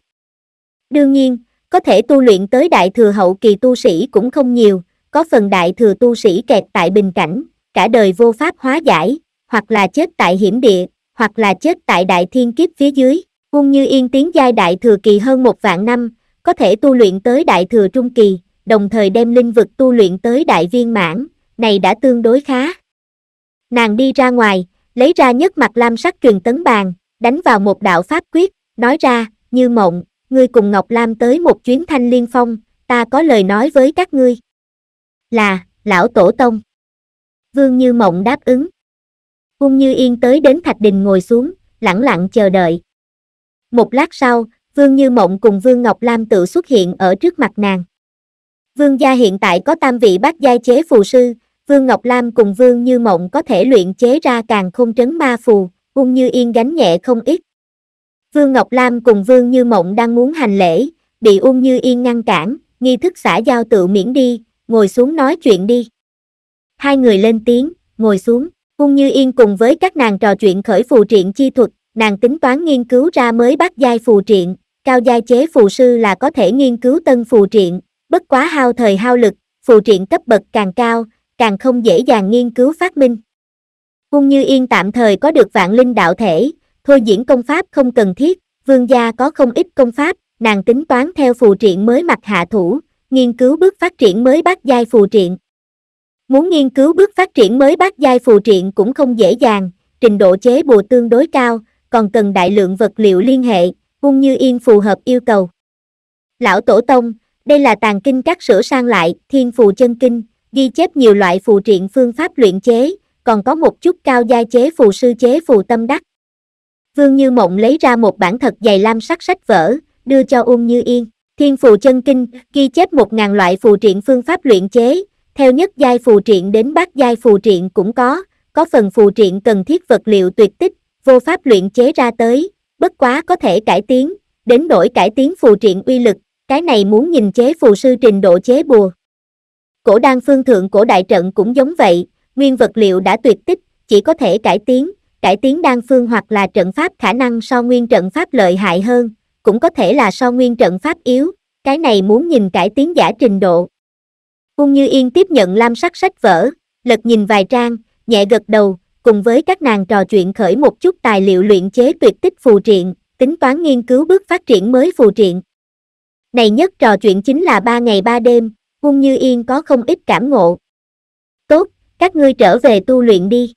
Đương nhiên, có thể tu luyện tới đại thừa hậu kỳ tu sĩ cũng không nhiều, có phần đại thừa tu sĩ kẹt tại bình cảnh, cả đời vô pháp hóa giải, hoặc là chết tại hiểm địa, hoặc là chết tại đại thiên kiếp phía dưới. Ung Như Yên tiến giai đại thừa kỳ hơn một vạn năm, có thể tu luyện tới đại thừa trung kỳ, đồng thời đem linh vực tu luyện tới đại viên mãn, này đã tương đối khá. Nàng đi ra ngoài, lấy ra nhất mặt lam sắc truyền tấn bàn, đánh vào một đạo pháp quyết, nói ra, như mộng, ngươi cùng Ngọc Lam tới một chuyến thanh liên phong, ta có lời nói với các ngươi. Là, lão tổ tông. Vương Như Mộng đáp ứng. Ung Như Yên tới đến Thạch Đình ngồi xuống, lặng lặng chờ đợi. Một lát sau, Vương Như Mộng cùng Vương Ngọc Lam tự xuất hiện ở trước mặt nàng. Vương gia hiện tại có tam vị bác giai chế phù sư, Vương Ngọc Lam cùng Vương Như Mộng có thể luyện chế ra càng không trấn ma phù, Ung Như Yên gánh nhẹ không ít. Vương Ngọc Lam cùng Vương Như Mộng đang muốn hành lễ, bị Ung Như Yên ngăn cản, nghi thức xã giao tự miễn đi, ngồi xuống nói chuyện đi. Hai người lên tiếng, ngồi xuống, Ung Như Yên cùng với các nàng trò chuyện khởi phù triện chi thuật, nàng tính toán nghiên cứu ra mới bắt giai phù triện, cao giai chế phù sư là có thể nghiên cứu tân phù triện, bất quá hao thời hao lực, phù triện cấp bậc càng cao, càng không dễ dàng nghiên cứu phát minh. Ung Như Yên tạm thời có được vạn linh đạo thể, thôi diễn công pháp không cần thiết, vương gia có không ít công pháp, nàng tính toán theo phù triện mới mặt hạ thủ, nghiên cứu bước phát triển mới bác giai phù triện. Muốn nghiên cứu bước phát triển mới bác giai phù triện cũng không dễ dàng, trình độ chế bùa tương đối cao, còn cần đại lượng vật liệu liên hệ, cung như yên phù hợp yêu cầu. Lão Tổ Tông, đây là tàn kinh các sửa sang lại, thiên phù chân kinh, ghi chép nhiều loại phù triện phương pháp luyện chế, còn có một chút cao gia chế phù sư chế phù tâm đắc. Vương Như Mộng lấy ra một bản thật dày lam sắc sách vở, đưa cho Ung Như Yên. Thiên phù chân kinh, ghi chép một ngàn loại phù triện phương pháp luyện chế, theo nhất giai phù triện đến bát giai phù triện cũng có, có phần phù triện cần thiết vật liệu tuyệt tích, vô pháp luyện chế ra tới, bất quá có thể cải tiến, đến đổi cải tiến phù triện uy lực, cái này muốn nhìn chế phù sư trình độ chế bùa. Cổ đan phương thượng cổ đại trận cũng giống vậy, nguyên vật liệu đã tuyệt tích, chỉ có thể cải tiến, cải tiến đan phương hoặc là trận pháp khả năng so nguyên trận pháp lợi hại hơn, cũng có thể là so nguyên trận pháp yếu, cái này muốn nhìn cải tiến giả trình độ. cung Như Yên tiếp nhận lam sắc sách vở, lật nhìn vài trang, nhẹ gật đầu, cùng với các nàng trò chuyện khởi một chút tài liệu luyện chế tuyệt tích phù triện, tính toán nghiên cứu bước phát triển mới phù triện. Này nhất trò chuyện chính là ba ngày ba đêm, cung Như Yên có không ít cảm ngộ. Tốt, các ngươi trở về tu luyện đi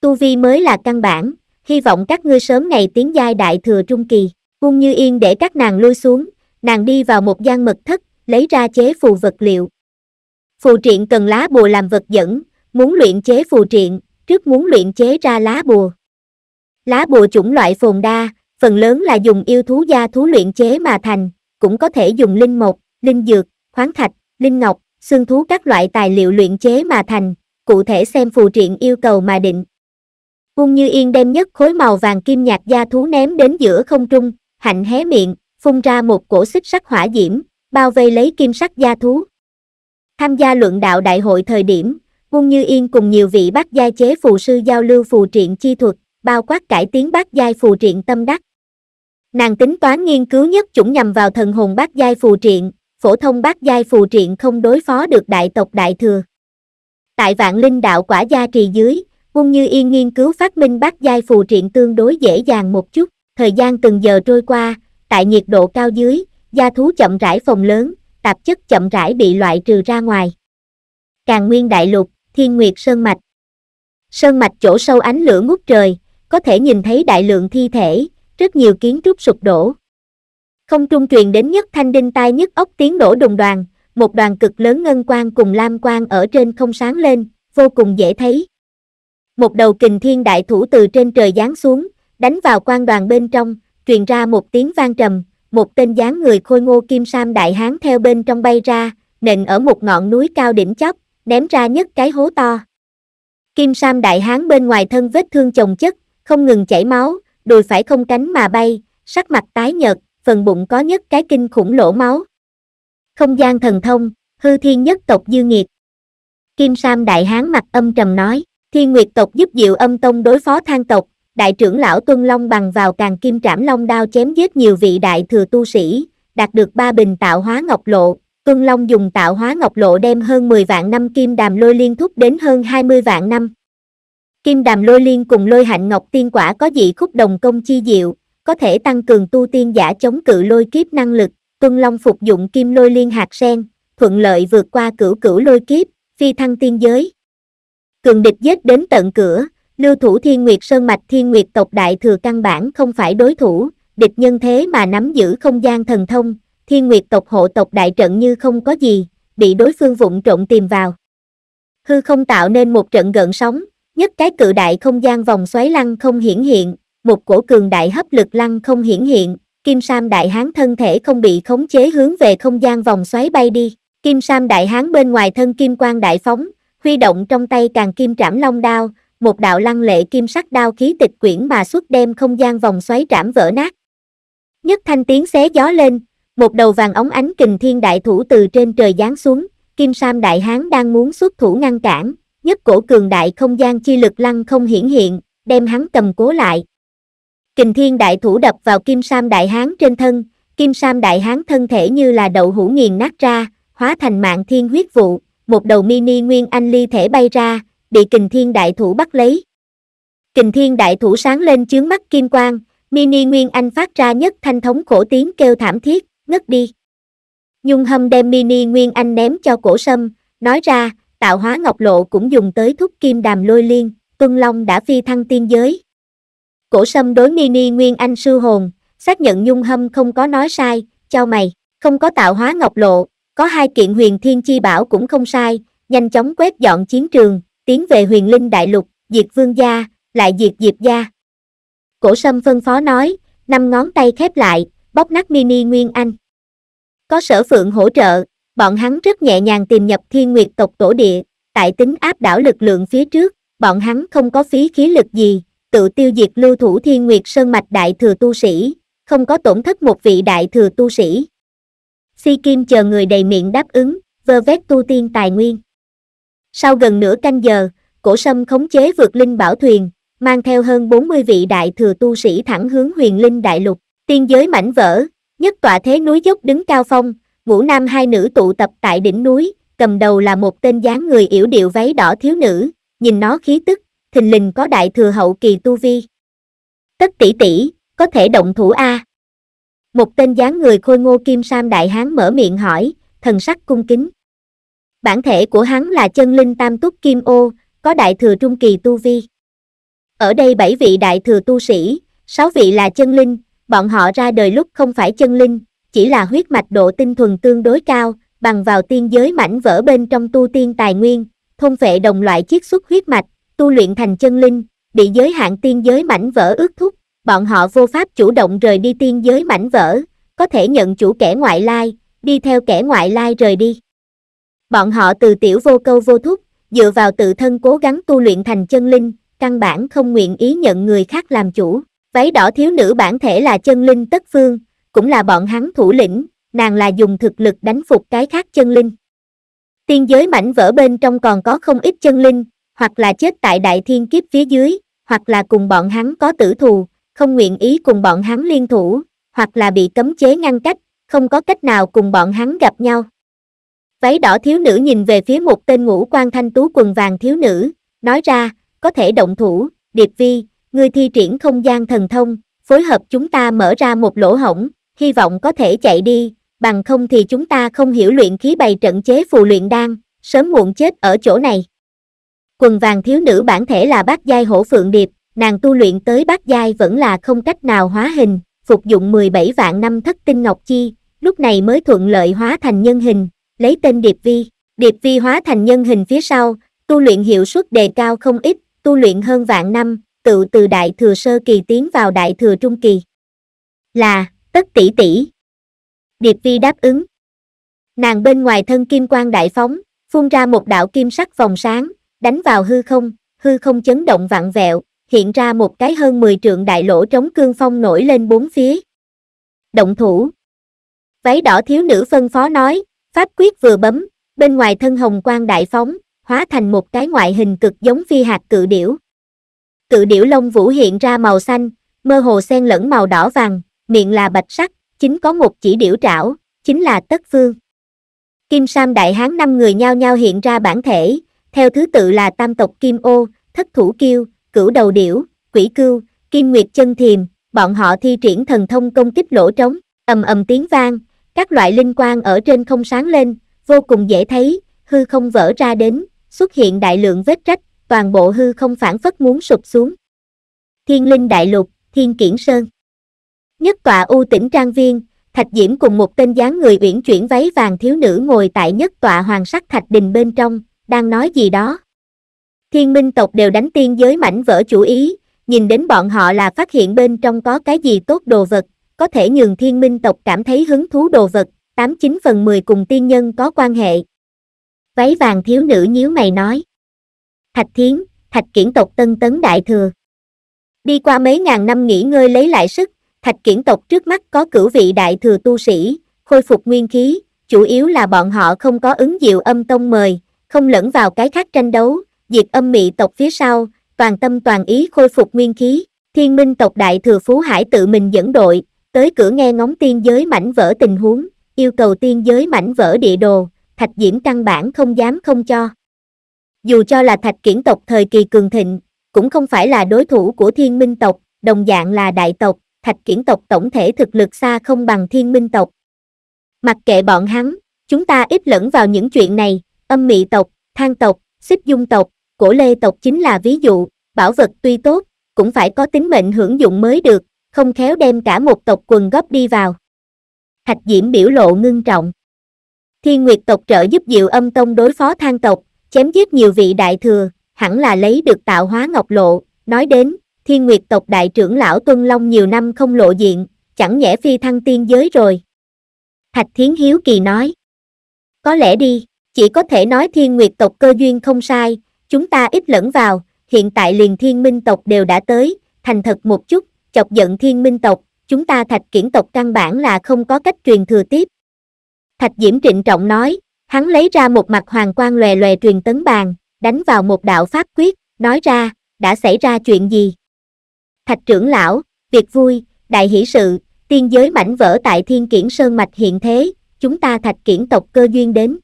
tu vi mới là căn bản hy vọng các ngươi sớm ngày tiến giai đại thừa trung kỳ cung như yên để các nàng lui xuống nàng đi vào một gian mật thất lấy ra chế phù vật liệu phù triện cần lá bùa làm vật dẫn muốn luyện chế phù triện trước muốn luyện chế ra lá bùa lá bùa chủng loại phồn đa phần lớn là dùng yêu thú gia thú luyện chế mà thành cũng có thể dùng linh mộc linh dược khoáng thạch linh ngọc xương thú các loại tài liệu luyện chế mà thành cụ thể xem phù triện yêu cầu mà định Hung như yên đem nhất khối màu vàng kim nhạt da thú ném đến giữa không trung, hạnh hé miệng, phun ra một cổ xích sắc hỏa diễm, bao vây lấy kim sắc da thú. Tham gia luận đạo đại hội thời điểm, Hung Như Yên cùng nhiều vị bác giai chế phù sư giao lưu phù triện chi thuật, bao quát cải tiến bác giai phù triện tâm đắc. Nàng tính toán nghiên cứu nhất chủng nhằm vào thần hồn bác giai phù triện, phổ thông bác giai phù triện không đối phó được đại tộc đại thừa. Tại vạn linh đạo quả gia trì dưới, Ung Như Yên nghiên cứu phát minh bát giai phù triện tương đối dễ dàng một chút, thời gian từng giờ trôi qua, tại nhiệt độ cao dưới, gia thú chậm rãi phòng lớn, tạp chất chậm rãi bị loại trừ ra ngoài. Càng Nguyên Đại Lục, Thiên Nguyệt Sơn Mạch Sơn Mạch chỗ sâu ánh lửa ngút trời, có thể nhìn thấy đại lượng thi thể, rất nhiều kiến trúc sụp đổ. Không trung truyền đến nhất thanh đinh tai nhất ốc tiếng nổ đồng đoàn, một đoàn cực lớn ngân quang cùng lam quang ở trên không sáng lên, vô cùng dễ thấy. Một đầu kình thiên đại thủ từ trên trời giáng xuống, đánh vào quan đoàn bên trong, truyền ra một tiếng vang trầm, một tên dáng người khôi ngô kim sam đại hán theo bên trong bay ra, nện ở một ngọn núi cao đỉnh chóp, ném ra nhất cái hố to. Kim sam đại hán bên ngoài thân vết thương chồng chất, không ngừng chảy máu, đùi phải không cánh mà bay, sắc mặt tái nhợt, phần bụng có nhất cái kinh khủng lỗ máu. Không gian thần thông, hư thiên nhất tộc dư nghiệt. Kim Sam đại hán mặt âm trầm nói thiên nguyệt tộc giúp diệu âm tông đối phó thang tộc đại trưởng lão tuân long bằng vào càng kim trảm long đao chém giết nhiều vị đại thừa tu sĩ đạt được ba bình tạo hóa ngọc lộ tuân long dùng tạo hóa ngọc lộ đem hơn 10 vạn năm kim đàm lôi liên thúc đến hơn 20 vạn năm kim đàm lôi liên cùng lôi hạnh ngọc tiên quả có dị khúc đồng công chi diệu có thể tăng cường tu tiên giả chống cự lôi kiếp năng lực tuân long phục dụng kim lôi liên hạt sen thuận lợi vượt qua cửu cửu lôi kiếp phi thăng tiên giới cường địch giết đến tận cửa, lưu thủ thiên nguyệt sơn mạch thiên nguyệt tộc đại thừa căn bản không phải đối thủ, địch nhân thế mà nắm giữ không gian thần thông, thiên nguyệt tộc hộ tộc đại trận như không có gì, bị đối phương vụng trộn tìm vào. Hư không tạo nên một trận gợn sóng, nhất cái cự đại không gian vòng xoáy lăng không hiển hiện, một cổ cường đại hấp lực lăng không hiển hiện, Kim Sam Đại Hán thân thể không bị khống chế hướng về không gian vòng xoáy bay đi. Kim Sam Đại Hán bên ngoài thân Kim Quang Đại Phóng, huy động trong tay càng kim trảm long đao, một đạo lăng lệ kim sắc đao khí tịch quyển mà suốt đem không gian vòng xoáy trảm vỡ nát. Nhất thanh tiếng xé gió lên, một đầu vàng ống ánh kình thiên đại thủ từ trên trời giáng xuống, kim sam đại hán đang muốn xuất thủ ngăn cản, nhất cổ cường đại không gian chi lực lăng không hiển hiện, đem hắn cầm cố lại. Kình thiên đại thủ đập vào kim sam đại hán trên thân, kim sam đại hán thân thể như là đậu hũ nghiền nát ra, hóa thành mạng thiên huyết vụ, một đầu mini nguyên anh ly thể bay ra, bị kình thiên đại thủ bắt lấy. Kình thiên đại thủ sáng lên chướng mắt kim quang, mini nguyên anh phát ra nhất thanh thống khổ tiếng kêu thảm thiết, ngất đi. Nhung hâm đem mini nguyên anh ném cho cổ sâm, nói ra, tạo hóa ngọc lộ cũng dùng tới thúc kim đàm lôi liên, tuân long đã phi thăng tiên giới. Cổ sâm đối mini nguyên anh sư hồn, xác nhận nhung hâm không có nói sai, cho mày, không có tạo hóa ngọc lộ, có hai kiện huyền thiên chi bảo cũng không sai, nhanh chóng quét dọn chiến trường, tiến về huyền linh đại lục, diệt vương gia, lại diệt diệp gia. Cổ sâm phân phó nói, năm ngón tay khép lại, bóp nát mini Nguyên Anh. Có sở phượng hỗ trợ, bọn hắn rất nhẹ nhàng tìm nhập thiên nguyệt tộc tổ địa, tại tính áp đảo lực lượng phía trước, bọn hắn không có phí khí lực gì, tự tiêu diệt lưu thủ thiên nguyệt sơn mạch đại thừa tu sĩ, không có tổn thất một vị đại thừa tu sĩ si kim chờ người đầy miệng đáp ứng, vơ vét tu tiên tài nguyên. Sau gần nửa canh giờ, cổ sâm khống chế vượt linh bảo thuyền, mang theo hơn 40 vị đại thừa tu sĩ thẳng hướng huyền linh đại lục, tiên giới mảnh vỡ, nhất tọa thế núi dốc đứng cao phong, ngũ nam hai nữ tụ tập tại đỉnh núi, cầm đầu là một tên dáng người yểu điệu váy đỏ thiếu nữ, nhìn nó khí tức, thình lình có đại thừa hậu kỳ tu vi. Tất tỷ tỷ, có thể động thủ A. Một tên dáng người khôi ngô kim sam đại hán mở miệng hỏi, thần sắc cung kính. Bản thể của hắn là chân linh tam túc kim ô, có đại thừa trung kỳ tu vi. Ở đây bảy vị đại thừa tu sĩ, sáu vị là chân linh, bọn họ ra đời lúc không phải chân linh, chỉ là huyết mạch độ tinh thuần tương đối cao, bằng vào tiên giới mảnh vỡ bên trong tu tiên tài nguyên, thông phệ đồng loại chiết xuất huyết mạch, tu luyện thành chân linh, bị giới hạn tiên giới mảnh vỡ ước thúc, bọn họ vô pháp chủ động rời đi tiên giới mảnh vỡ, có thể nhận chủ kẻ ngoại lai, đi theo kẻ ngoại lai rời đi. Bọn họ từ tiểu vô câu vô thúc, dựa vào tự thân cố gắng tu luyện thành chân linh, căn bản không nguyện ý nhận người khác làm chủ. Váy đỏ thiếu nữ bản thể là chân linh tất phương, cũng là bọn hắn thủ lĩnh, nàng là dùng thực lực đánh phục cái khác chân linh. Tiên giới mảnh vỡ bên trong còn có không ít chân linh, hoặc là chết tại đại thiên kiếp phía dưới, hoặc là cùng bọn hắn có tử thù, không nguyện ý cùng bọn hắn liên thủ, hoặc là bị cấm chế ngăn cách, không có cách nào cùng bọn hắn gặp nhau. Váy đỏ thiếu nữ nhìn về phía một tên ngũ quan thanh tú quần vàng thiếu nữ, nói ra, có thể động thủ, điệp vi, người thi triển không gian thần thông, phối hợp chúng ta mở ra một lỗ hổng, hy vọng có thể chạy đi, bằng không thì chúng ta không hiểu luyện khí bày trận chế phù luyện đan, sớm muộn chết ở chỗ này. Quần vàng thiếu nữ bản thể là bác giai hổ phượng điệp, nàng tu luyện tới bát giai vẫn là không cách nào hóa hình, phục dụng 17 vạn năm thất tinh ngọc chi, lúc này mới thuận lợi hóa thành nhân hình, lấy tên Điệp Vi. Điệp Vi hóa thành nhân hình phía sau, tu luyện hiệu suất đề cao không ít, tu luyện hơn vạn năm, tự từ đại thừa sơ kỳ tiến vào đại thừa trung kỳ. Là, tất tỷ tỷ. Điệp Vi đáp ứng. Nàng bên ngoài thân kim quang đại phóng, phun ra một đạo kim sắc vòng sáng, đánh vào hư không, hư không chấn động vặn vẹo, hiện ra một cái hơn 10 trượng đại lỗ trống cương phong nổi lên bốn phía. Động thủ. Váy đỏ thiếu nữ phân phó nói, pháp quyết vừa bấm, bên ngoài thân hồng quang đại phóng, hóa thành một cái ngoại hình cực giống phi hạt cự điểu. Cự điểu lông vũ hiện ra màu xanh, mơ hồ xen lẫn màu đỏ vàng, miệng là bạch sắc, chính có một chỉ điểu trảo, chính là tất phương. Kim Sam Đại Hán năm người nhao nhau hiện ra bản thể, theo thứ tự là tam tộc Kim Ô, thất thủ kiêu, cửu đầu điểu, quỷ cưu, kim nguyệt chân thiềm, bọn họ thi triển thần thông công kích lỗ trống, ầm ầm tiếng vang, các loại linh quang ở trên không sáng lên, vô cùng dễ thấy, hư không vỡ ra đến, xuất hiện đại lượng vết rách, toàn bộ hư không phản phất muốn sụp xuống. Thiên linh đại lục, thiên kiển sơn. Nhất tọa u tỉnh trang viên, Thạch Diễm cùng một tên dáng người uyển chuyển váy vàng thiếu nữ ngồi tại nhất tọa hoàng sắc thạch đình bên trong, đang nói gì đó thiên minh tộc đều đánh tiên giới mảnh vỡ chủ ý, nhìn đến bọn họ là phát hiện bên trong có cái gì tốt đồ vật, có thể nhường thiên minh tộc cảm thấy hứng thú đồ vật, 89 phần 10 cùng tiên nhân có quan hệ. Váy vàng thiếu nữ nhíu mày nói. Thạch thiến, thạch kiển tộc tân tấn đại thừa. Đi qua mấy ngàn năm nghỉ ngơi lấy lại sức, thạch kiển tộc trước mắt có cửu vị đại thừa tu sĩ, khôi phục nguyên khí, chủ yếu là bọn họ không có ứng diệu âm tông mời, không lẫn vào cái khác tranh đấu, diệt âm mị tộc phía sau, toàn tâm toàn ý khôi phục nguyên khí, thiên minh tộc đại thừa Phú Hải tự mình dẫn đội, tới cửa nghe ngóng tiên giới mảnh vỡ tình huống, yêu cầu tiên giới mảnh vỡ địa đồ, thạch diễm căn bản không dám không cho. Dù cho là thạch kiển tộc thời kỳ cường thịnh, cũng không phải là đối thủ của thiên minh tộc, đồng dạng là đại tộc, thạch kiển tộc tổng thể thực lực xa không bằng thiên minh tộc. Mặc kệ bọn hắn, chúng ta ít lẫn vào những chuyện này, âm mị tộc, thang tộc, xích dung tộc, của lê tộc chính là ví dụ, bảo vật tuy tốt, cũng phải có tính mệnh hưởng dụng mới được, không khéo đem cả một tộc quần góp đi vào. Hạch Diễm biểu lộ ngưng trọng. Thiên Nguyệt tộc trợ giúp Diệu Âm Tông đối phó thang tộc, chém giết nhiều vị đại thừa, hẳn là lấy được tạo hóa ngọc lộ, nói đến, Thiên Nguyệt tộc đại trưởng lão Tuân Long nhiều năm không lộ diện, chẳng nhẽ phi thăng tiên giới rồi. Thạch Thiến Hiếu Kỳ nói. Có lẽ đi, chỉ có thể nói Thiên Nguyệt tộc cơ duyên không sai, chúng ta ít lẫn vào, hiện tại liền thiên minh tộc đều đã tới, thành thật một chút, chọc giận thiên minh tộc, chúng ta thạch kiển tộc căn bản là không có cách truyền thừa tiếp. Thạch Diễm trịnh trọng nói, hắn lấy ra một mặt hoàng quang lòe lòe truyền tấn bàn, đánh vào một đạo pháp quyết, nói ra, đã xảy ra chuyện gì? Thạch trưởng lão, việc vui, đại hỷ sự, tiên giới mảnh vỡ tại thiên kiển sơn mạch hiện thế, chúng ta thạch kiển tộc cơ duyên đến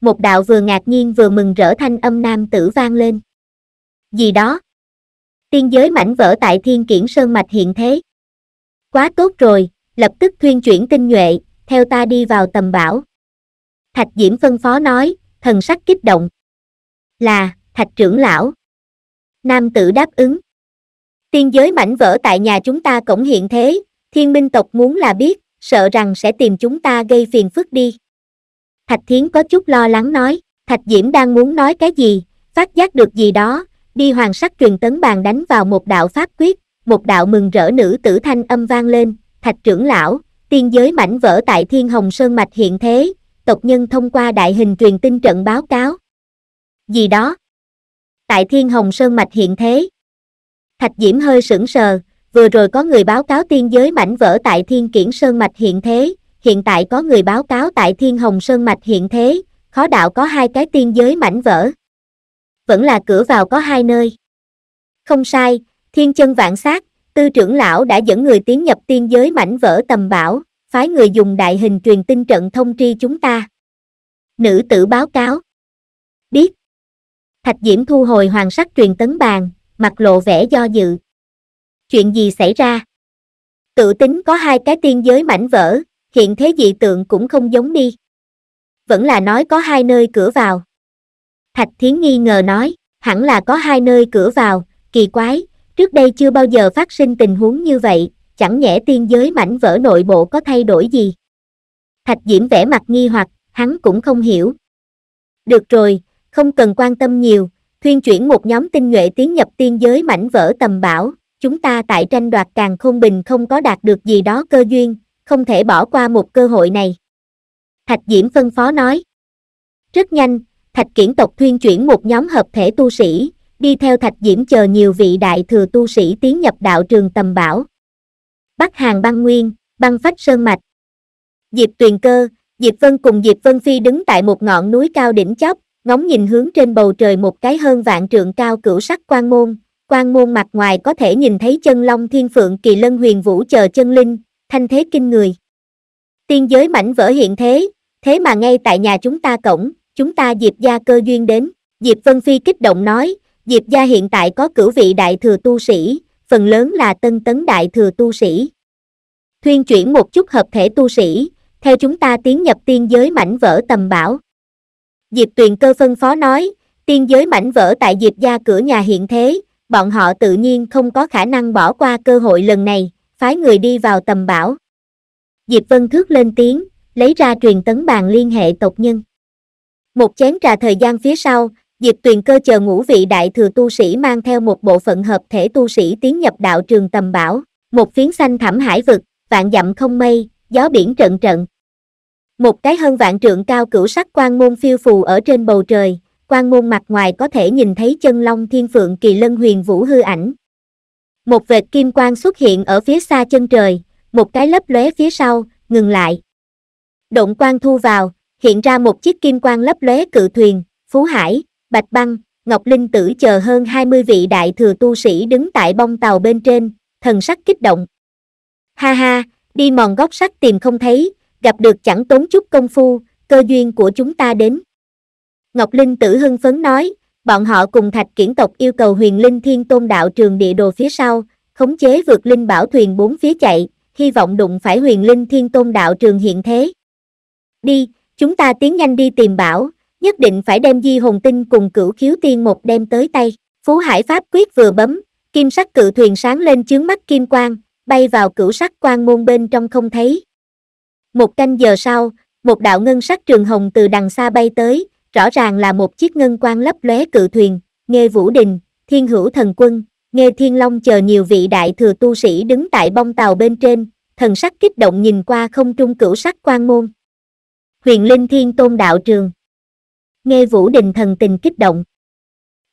một đạo vừa ngạc nhiên vừa mừng rỡ thanh âm nam tử vang lên. Gì đó? Tiên giới mảnh vỡ tại thiên kiển sơn mạch hiện thế. Quá tốt rồi, lập tức thuyên chuyển tinh nhuệ, theo ta đi vào tầm bảo. Thạch Diễm phân phó nói, thần sắc kích động. Là, Thạch trưởng lão. Nam tử đáp ứng. Tiên giới mảnh vỡ tại nhà chúng ta cũng hiện thế, thiên minh tộc muốn là biết, sợ rằng sẽ tìm chúng ta gây phiền phức đi. Thạch Thiến có chút lo lắng nói, Thạch Diễm đang muốn nói cái gì, phát giác được gì đó, đi hoàng sắc truyền tấn bàn đánh vào một đạo pháp quyết, một đạo mừng rỡ nữ tử thanh âm vang lên, Thạch trưởng lão, tiên giới mảnh vỡ tại Thiên Hồng Sơn Mạch hiện thế, tộc nhân thông qua đại hình truyền tin trận báo cáo. Gì đó? Tại Thiên Hồng Sơn Mạch hiện thế. Thạch Diễm hơi sững sờ, vừa rồi có người báo cáo tiên giới mảnh vỡ tại Thiên Kiển Sơn Mạch hiện thế, hiện tại có người báo cáo tại Thiên Hồng Sơn Mạch hiện thế, khó đạo có hai cái tiên giới mảnh vỡ. Vẫn là cửa vào có hai nơi. Không sai, thiên chân vạn sát, tư trưởng lão đã dẫn người tiến nhập tiên giới mảnh vỡ tầm bảo, phái người dùng đại hình truyền tin trận thông tri chúng ta. Nữ tử báo cáo. Biết. Thạch Diễm thu hồi hoàng sắc truyền tấn bàn, mặt lộ vẻ do dự. Chuyện gì xảy ra? Tự tính có hai cái tiên giới mảnh vỡ, hiện thế dị tượng cũng không giống đi. Vẫn là nói có hai nơi cửa vào. Thạch Thiến nghi ngờ nói, hẳn là có hai nơi cửa vào, kỳ quái, trước đây chưa bao giờ phát sinh tình huống như vậy, chẳng nhẽ tiên giới mảnh vỡ nội bộ có thay đổi gì. Thạch Diễm vẻ mặt nghi hoặc, hắn cũng không hiểu. Được rồi, không cần quan tâm nhiều, thuyên chuyển một nhóm tinh nhuệ tiến nhập tiên giới mảnh vỡ tầm bảo, chúng ta tại tranh đoạt càng không bình không có đạt được gì đó cơ duyên, không thể bỏ qua một cơ hội này. Thạch Diễm phân phó nói. Rất nhanh, Thạch Kiển tộc thuyên chuyển một nhóm hợp thể tu sĩ, đi theo Thạch Diễm chờ nhiều vị đại thừa tu sĩ tiến nhập đạo trường tầm bảo. Bắc Hàng băng nguyên, băng phách sơn mạch. Diệp Tuyền Cơ, Diệp Vân cùng Diệp Vân Phi đứng tại một ngọn núi cao đỉnh chóp, ngóng nhìn hướng trên bầu trời một cái hơn vạn trượng cao cửu sắc quan môn. Quan môn mặt ngoài có thể nhìn thấy chân long thiên phượng kỳ lân huyền vũ chờ chân linh, thanh thế kinh người. Tiên giới mảnh vỡ hiện thế, thế mà ngay tại nhà chúng ta cổng, chúng ta Diệp gia cơ duyên đến. Diệp Vân Phi kích động nói, Diệp gia hiện tại có cửu vị đại thừa tu sĩ, phần lớn là tân tấn đại thừa tu sĩ. Thuyên chuyển một chút hợp thể tu sĩ, theo chúng ta tiến nhập tiên giới mảnh vỡ tầm bảo. Diệp Tuyền Cơ phân phó nói, tiên giới mảnh vỡ tại Diệp gia cửa nhà hiện thế, bọn họ tự nhiên không có khả năng bỏ qua cơ hội lần này, phái người đi vào tầm bảo diệp vân thước lên tiếng lấy ra truyền tấn bàn liên hệ tộc nhân một chén trà thời gian phía sau diệp tuyền cơ chờ ngũ vị đại thừa tu sĩ mang theo một bộ phận hợp thể tu sĩ tiến nhập đạo trường tầm bảo một phiến xanh thẳm hải vực vạn dặm không mây gió biển trận trận một cái hơn vạn trượng cao cửu sắc quan môn phiêu phù ở trên bầu trời quan môn mặt ngoài có thể nhìn thấy chân long thiên phượng kỳ lân huyền vũ hư ảnh một vệt kim quang xuất hiện ở phía xa chân trời, một cái lấp lóe phía sau, ngừng lại. Động quang thu vào, hiện ra một chiếc kim quang lấp lóe cự thuyền, Phú Hải, Bạch Băng, Ngọc Linh Tử chờ hơn 20 vị đại thừa tu sĩ đứng tại bong tàu bên trên, thần sắc kích động. Ha ha, đi mòn góc sắt tìm không thấy, gặp được chẳng tốn chút công phu, cơ duyên của chúng ta đến. Ngọc Linh Tử hưng phấn nói, bọn họ cùng thạch kiển tộc yêu cầu huyền linh thiên tôn đạo trường địa đồ phía sau, khống chế vượt linh bảo thuyền bốn phía chạy, hy vọng đụng phải huyền linh thiên tôn đạo trường hiện thế. Đi, chúng ta tiến nhanh đi tìm bảo, nhất định phải đem di hồn tinh cùng cửu khiếu tiên một đem tới tay. Phú Hải Pháp quyết vừa bấm, kim sắc cự thuyền sáng lên chướng mắt kim quang, bay vào cửu sắc quang môn bên trong không thấy. Một canh giờ sau, một đạo ngân sắc trường hồng từ đằng xa bay tới, rõ ràng là một chiếc ngân quan lấp lóe cự thuyền, nghe Vũ Đình, Thiên Hữu Thần Quân, nghe Thiên Long chờ nhiều vị đại thừa tu sĩ đứng tại bong tàu bên trên, thần sắc kích động nhìn qua không trung cửu sắc quan môn. Huyền Linh Thiên Tôn Đạo Trường Nghe Vũ Đình thần tình kích động.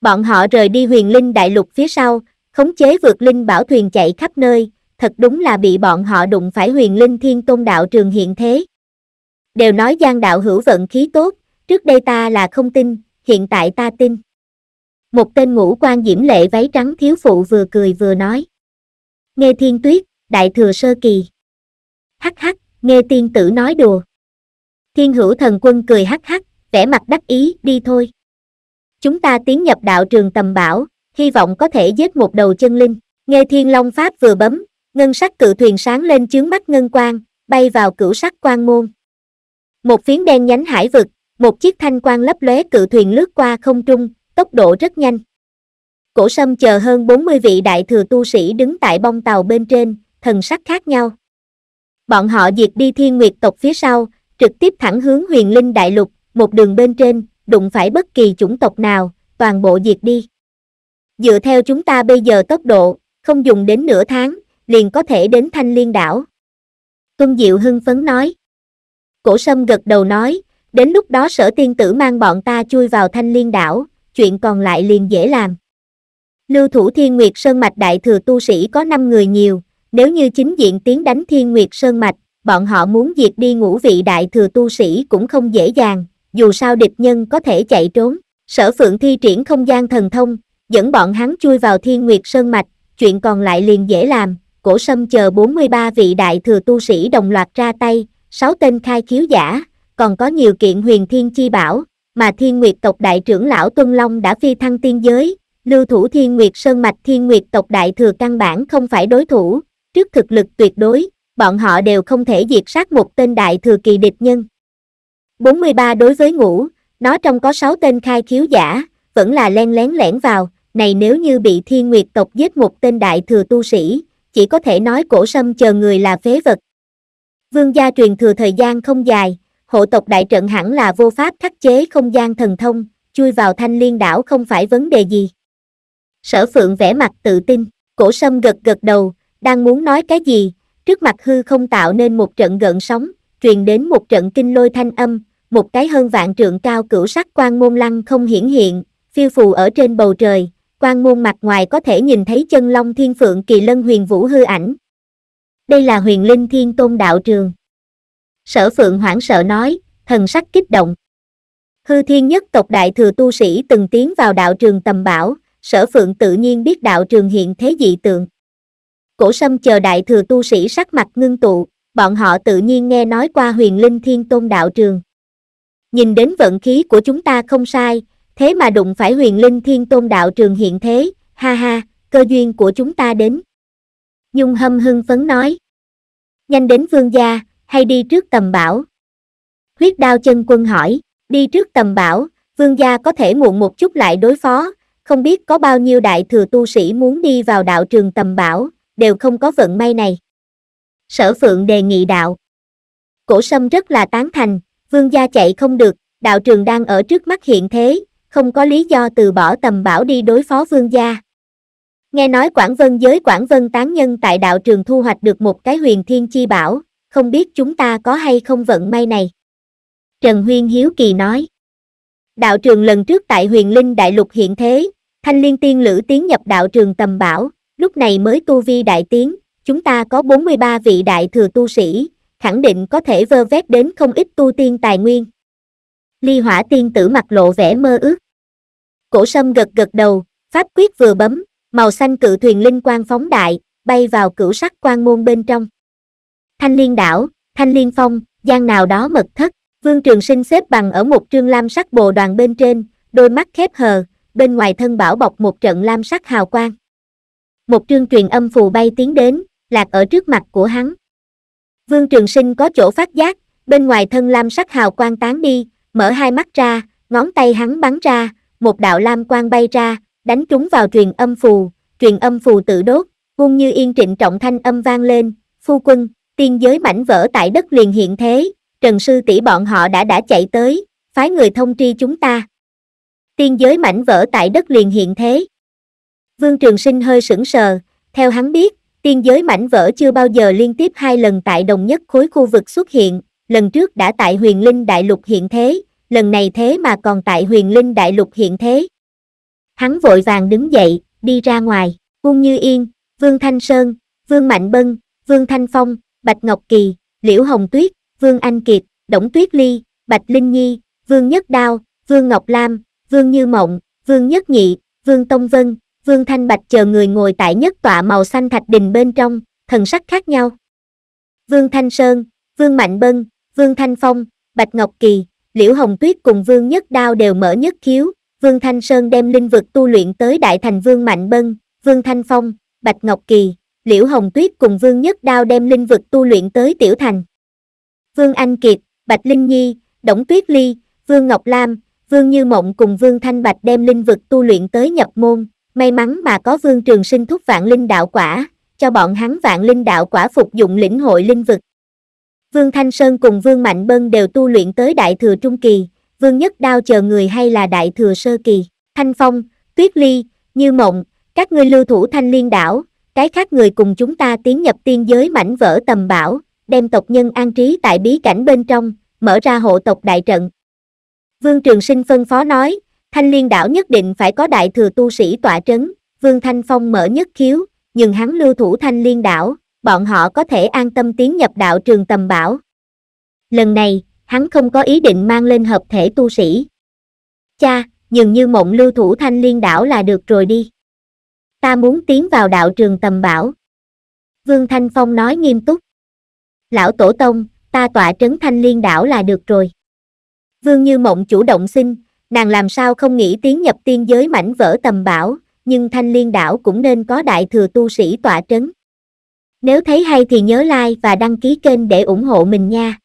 Bọn họ rời đi huyền linh đại lục phía sau, khống chế vượt linh bảo thuyền chạy khắp nơi, thật đúng là bị bọn họ đụng phải huyền linh thiên tôn đạo trường hiện thế. Đều nói gian đạo hữu vận khí tốt, trước đây ta là không tin, hiện tại ta tin. Một tên ngũ quan diễm lệ váy trắng thiếu phụ vừa cười vừa nói. Nghe thiên tuyết, đại thừa sơ kỳ. Hắc hắc, nghe tiên tử nói đùa. Thiên hữu thần quân cười hắc hắc, vẻ mặt đắc ý, đi thôi. Chúng ta tiến nhập đạo trường tầm bảo, hy vọng có thể giết một đầu chân linh. Nghe thiên long pháp vừa bấm, ngân sắc cự thuyền sáng lên chướng mắt ngân quang, bay vào cửu sắc quang môn. Một phiến đen nhánh hải vực, một chiếc thanh quan lấp lóe cự thuyền lướt qua không trung, tốc độ rất nhanh. Cổ sâm chờ hơn 40 vị đại thừa tu sĩ đứng tại bong tàu bên trên, thần sắc khác nhau. Bọn họ diệt đi thiên nguyệt tộc phía sau, trực tiếp thẳng hướng huyền linh đại lục, một đường bên trên, đụng phải bất kỳ chủng tộc nào, toàn bộ diệt đi. Dựa theo chúng ta bây giờ tốc độ, không dùng đến nửa tháng, liền có thể đến thanh liên đảo. Tuân Diệu hưng phấn nói. Cổ sâm gật đầu nói, Đến lúc đó sở tiên tử mang bọn ta chui vào thanh liên đảo, chuyện còn lại liền dễ làm. Lưu thủ Thiên Nguyệt Sơn Mạch đại thừa tu sĩ có 5 người nhiều, nếu như chính diện tiến đánh Thiên Nguyệt Sơn Mạch, bọn họ muốn diệt đi ngũ vị đại thừa tu sĩ cũng không dễ dàng, dù sao địch nhân có thể chạy trốn. Sở Phượng thi triển không gian thần thông, dẫn bọn hắn chui vào Thiên Nguyệt Sơn Mạch, chuyện còn lại liền dễ làm, cổ sâm chờ 43 vị đại thừa tu sĩ đồng loạt ra tay, 6 tên khai khiếu giả, còn có nhiều kiện huyền thiên chi bảo, mà thiên nguyệt tộc đại trưởng lão Tuân Long đã phi thăng tiên giới, lưu thủ thiên nguyệt sơn mạch thiên nguyệt tộc đại thừa căn bản không phải đối thủ, trước thực lực tuyệt đối, bọn họ đều không thể diệt sát một tên đại thừa kỳ địch nhân. 43 đối với ngũ, nó trong có 6 tên khai khiếu giả, vẫn là len lén lẻn vào, này nếu như bị thiên nguyệt tộc giết một tên đại thừa tu sĩ, chỉ có thể nói cổ sâm chờ người là phế vật. Vương gia truyền thừa thời gian không dài, hộ tộc đại trận hẳn là vô pháp khắc chế không gian thần thông, chui vào thanh liên đảo không phải vấn đề gì. Sở phượng vẽ mặt tự tin, cổ sâm gật gật đầu, đang muốn nói cái gì, trước mặt hư không tạo nên một trận gợn sóng, truyền đến một trận kinh lôi thanh âm, một cái hơn vạn trượng cao cửu sắc quan môn lăng không hiển hiện, phiêu phù ở trên bầu trời, quan môn mặt ngoài có thể nhìn thấy chân long thiên phượng kỳ lân huyền vũ hư ảnh. Đây là huyền linh thiên tôn đạo trường, Sở Phượng hoảng sợ nói, thần sắc kích động. Hư thiên nhất tộc đại thừa tu sĩ từng tiến vào đạo trường tầm bảo, sở phượng tự nhiên biết đạo trường hiện thế dị tượng. Cổ sâm chờ đại thừa tu sĩ sắc mặt ngưng tụ, bọn họ tự nhiên nghe nói qua huyền linh thiên tôn đạo trường. Nhìn đến vận khí của chúng ta không sai, thế mà đụng phải huyền linh thiên tôn đạo trường hiện thế, ha ha, cơ duyên của chúng ta đến. Nhung hâm hưng phấn nói. Nhanh đến vương gia, hay đi trước tầm bão? Huyết đao chân quân hỏi, đi trước tầm bão, vương gia có thể muộn một chút lại đối phó, không biết có bao nhiêu đại thừa tu sĩ muốn đi vào đạo trường tầm bão, đều không có vận may này. Sở Phượng đề nghị đạo. Cổ sâm rất là tán thành, vương gia chạy không được, đạo trường đang ở trước mắt hiện thế, không có lý do từ bỏ tầm bảo đi đối phó vương gia. Nghe nói Quảng Vân giới Quảng Vân tán nhân tại đạo trường thu hoạch được một cái huyền thiên chi bảo, không biết chúng ta có hay không vận may này. Trần Huyên Hiếu Kỳ nói. Đạo trường lần trước tại huyền linh đại lục hiện thế, thanh liên tiên lữ tiến nhập đạo trường tầm bảo, lúc này mới tu vi đại tiến, chúng ta có 43 vị đại thừa tu sĩ, khẳng định có thể vơ vét đến không ít tu tiên tài nguyên. Ly hỏa tiên tử mặt lộ vẻ mơ ước. Cổ sâm gật gật đầu, pháp quyết vừa bấm, màu xanh cự thuyền linh quang phóng đại, bay vào cửu sắc quan môn bên trong. Thanh Liên Đảo, Thanh Liên Phong, gian nào đó mật thất, Vương Trường Sinh xếp bằng ở một trương lam sắc bồ đoàn bên trên, đôi mắt khép hờ, bên ngoài thân bảo bọc một trận lam sắc hào quang. Một trương truyền âm phù bay tiến đến, lạc ở trước mặt của hắn. Vương Trường Sinh có chỗ phát giác, bên ngoài thân lam sắc hào quang tán đi, mở hai mắt ra, ngón tay hắn bắn ra, một đạo lam quang bay ra, đánh trúng vào truyền âm phù, truyền âm phù tự đốt, vung như yên trịnh trọng thanh âm vang lên, phu quân, tiên giới mảnh vỡ tại đất liền hiện thế, Trần Sư tỷ bọn họ đã đã chạy tới, phái người thông tri chúng ta. Tiên giới mảnh vỡ tại đất liền hiện thế. Vương Trường Sinh hơi sững sờ, theo hắn biết, tiên giới mảnh vỡ chưa bao giờ liên tiếp hai lần tại đồng nhất khối khu vực xuất hiện, lần trước đã tại huyền linh đại lục hiện thế, lần này thế mà còn tại huyền linh đại lục hiện thế. Hắn vội vàng đứng dậy, đi ra ngoài, Ung Như Yên, Vương Thanh Sơn, Vương Mạnh Bân, Vương Thanh Phong, Bạch Ngọc Kỳ, Liễu Hồng Tuyết, Vương Anh Kiệt, Đổng Tuyết Ly, Bạch Linh Nhi, Vương Nhất Đao, Vương Ngọc Lam, Vương Như Mộng, Vương Nhất Nhị, Vương Tông Vân, Vương Thanh Bạch chờ người ngồi tại nhất tọa màu xanh thạch đình bên trong, thần sắc khác nhau. Vương Thanh Sơn, Vương Mạnh Bân, Vương Thanh Phong, Bạch Ngọc Kỳ, Liễu Hồng Tuyết cùng Vương Nhất Đao đều mở nhất khiếu, Vương Thanh Sơn đem linh vực tu luyện tới Đại Thành Vương Mạnh Bân, Vương Thanh Phong, Bạch Ngọc Kỳ, Liễu Hồng Tuyết cùng Vương Nhất Đao đem linh vực tu luyện tới Tiểu Thành. Vương Anh Kiệt, Bạch Linh Nhi, Đổng Tuyết Ly, Vương Ngọc Lam, Vương Như Mộng cùng Vương Thanh Bạch đem linh vực tu luyện tới nhập môn, may mắn mà có Vương Trường Sinh thúc vạn linh đạo quả, cho bọn hắn vạn linh đạo quả phục dụng lĩnh hội linh vực. Vương Thanh Sơn cùng Vương Mạnh Bân đều tu luyện tới Đại Thừa Trung Kỳ, Vương Nhất Đao chờ người hay là Đại Thừa Sơ Kỳ, Thanh Phong, Tuyết Ly, Như Mộng, các ngươi lưu thủ thanh liên đảo, cái khác người cùng chúng ta tiến nhập tiên giới mảnh vỡ tầm bảo, đem tộc nhân an trí tại bí cảnh bên trong, mở ra hộ tộc đại trận. Vương Trường Sinh phân phó nói, Thanh Liên đảo nhất định phải có đại thừa tu sĩ tọa trấn, Vương Thanh Phong mở nhất khiếu, nhưng hắn lưu thủ Thanh Liên đảo, bọn họ có thể an tâm tiến nhập đạo trường tầm bảo. Lần này, hắn không có ý định mang lên hợp thể tu sĩ. Cha, dường như mộng lưu thủ Thanh Liên đảo là được rồi đi ta muốn tiến vào đạo trường tầm bảo. Vương Thanh Phong nói nghiêm túc. Lão Tổ Tông, ta tọa trấn thanh liên đảo là được rồi. Vương Như Mộng chủ động xin, nàng làm sao không nghĩ tiến nhập tiên giới mảnh vỡ tầm bảo, nhưng thanh liên đảo cũng nên có đại thừa tu sĩ tọa trấn. Nếu thấy hay thì nhớ like và đăng ký kênh để ủng hộ mình nha.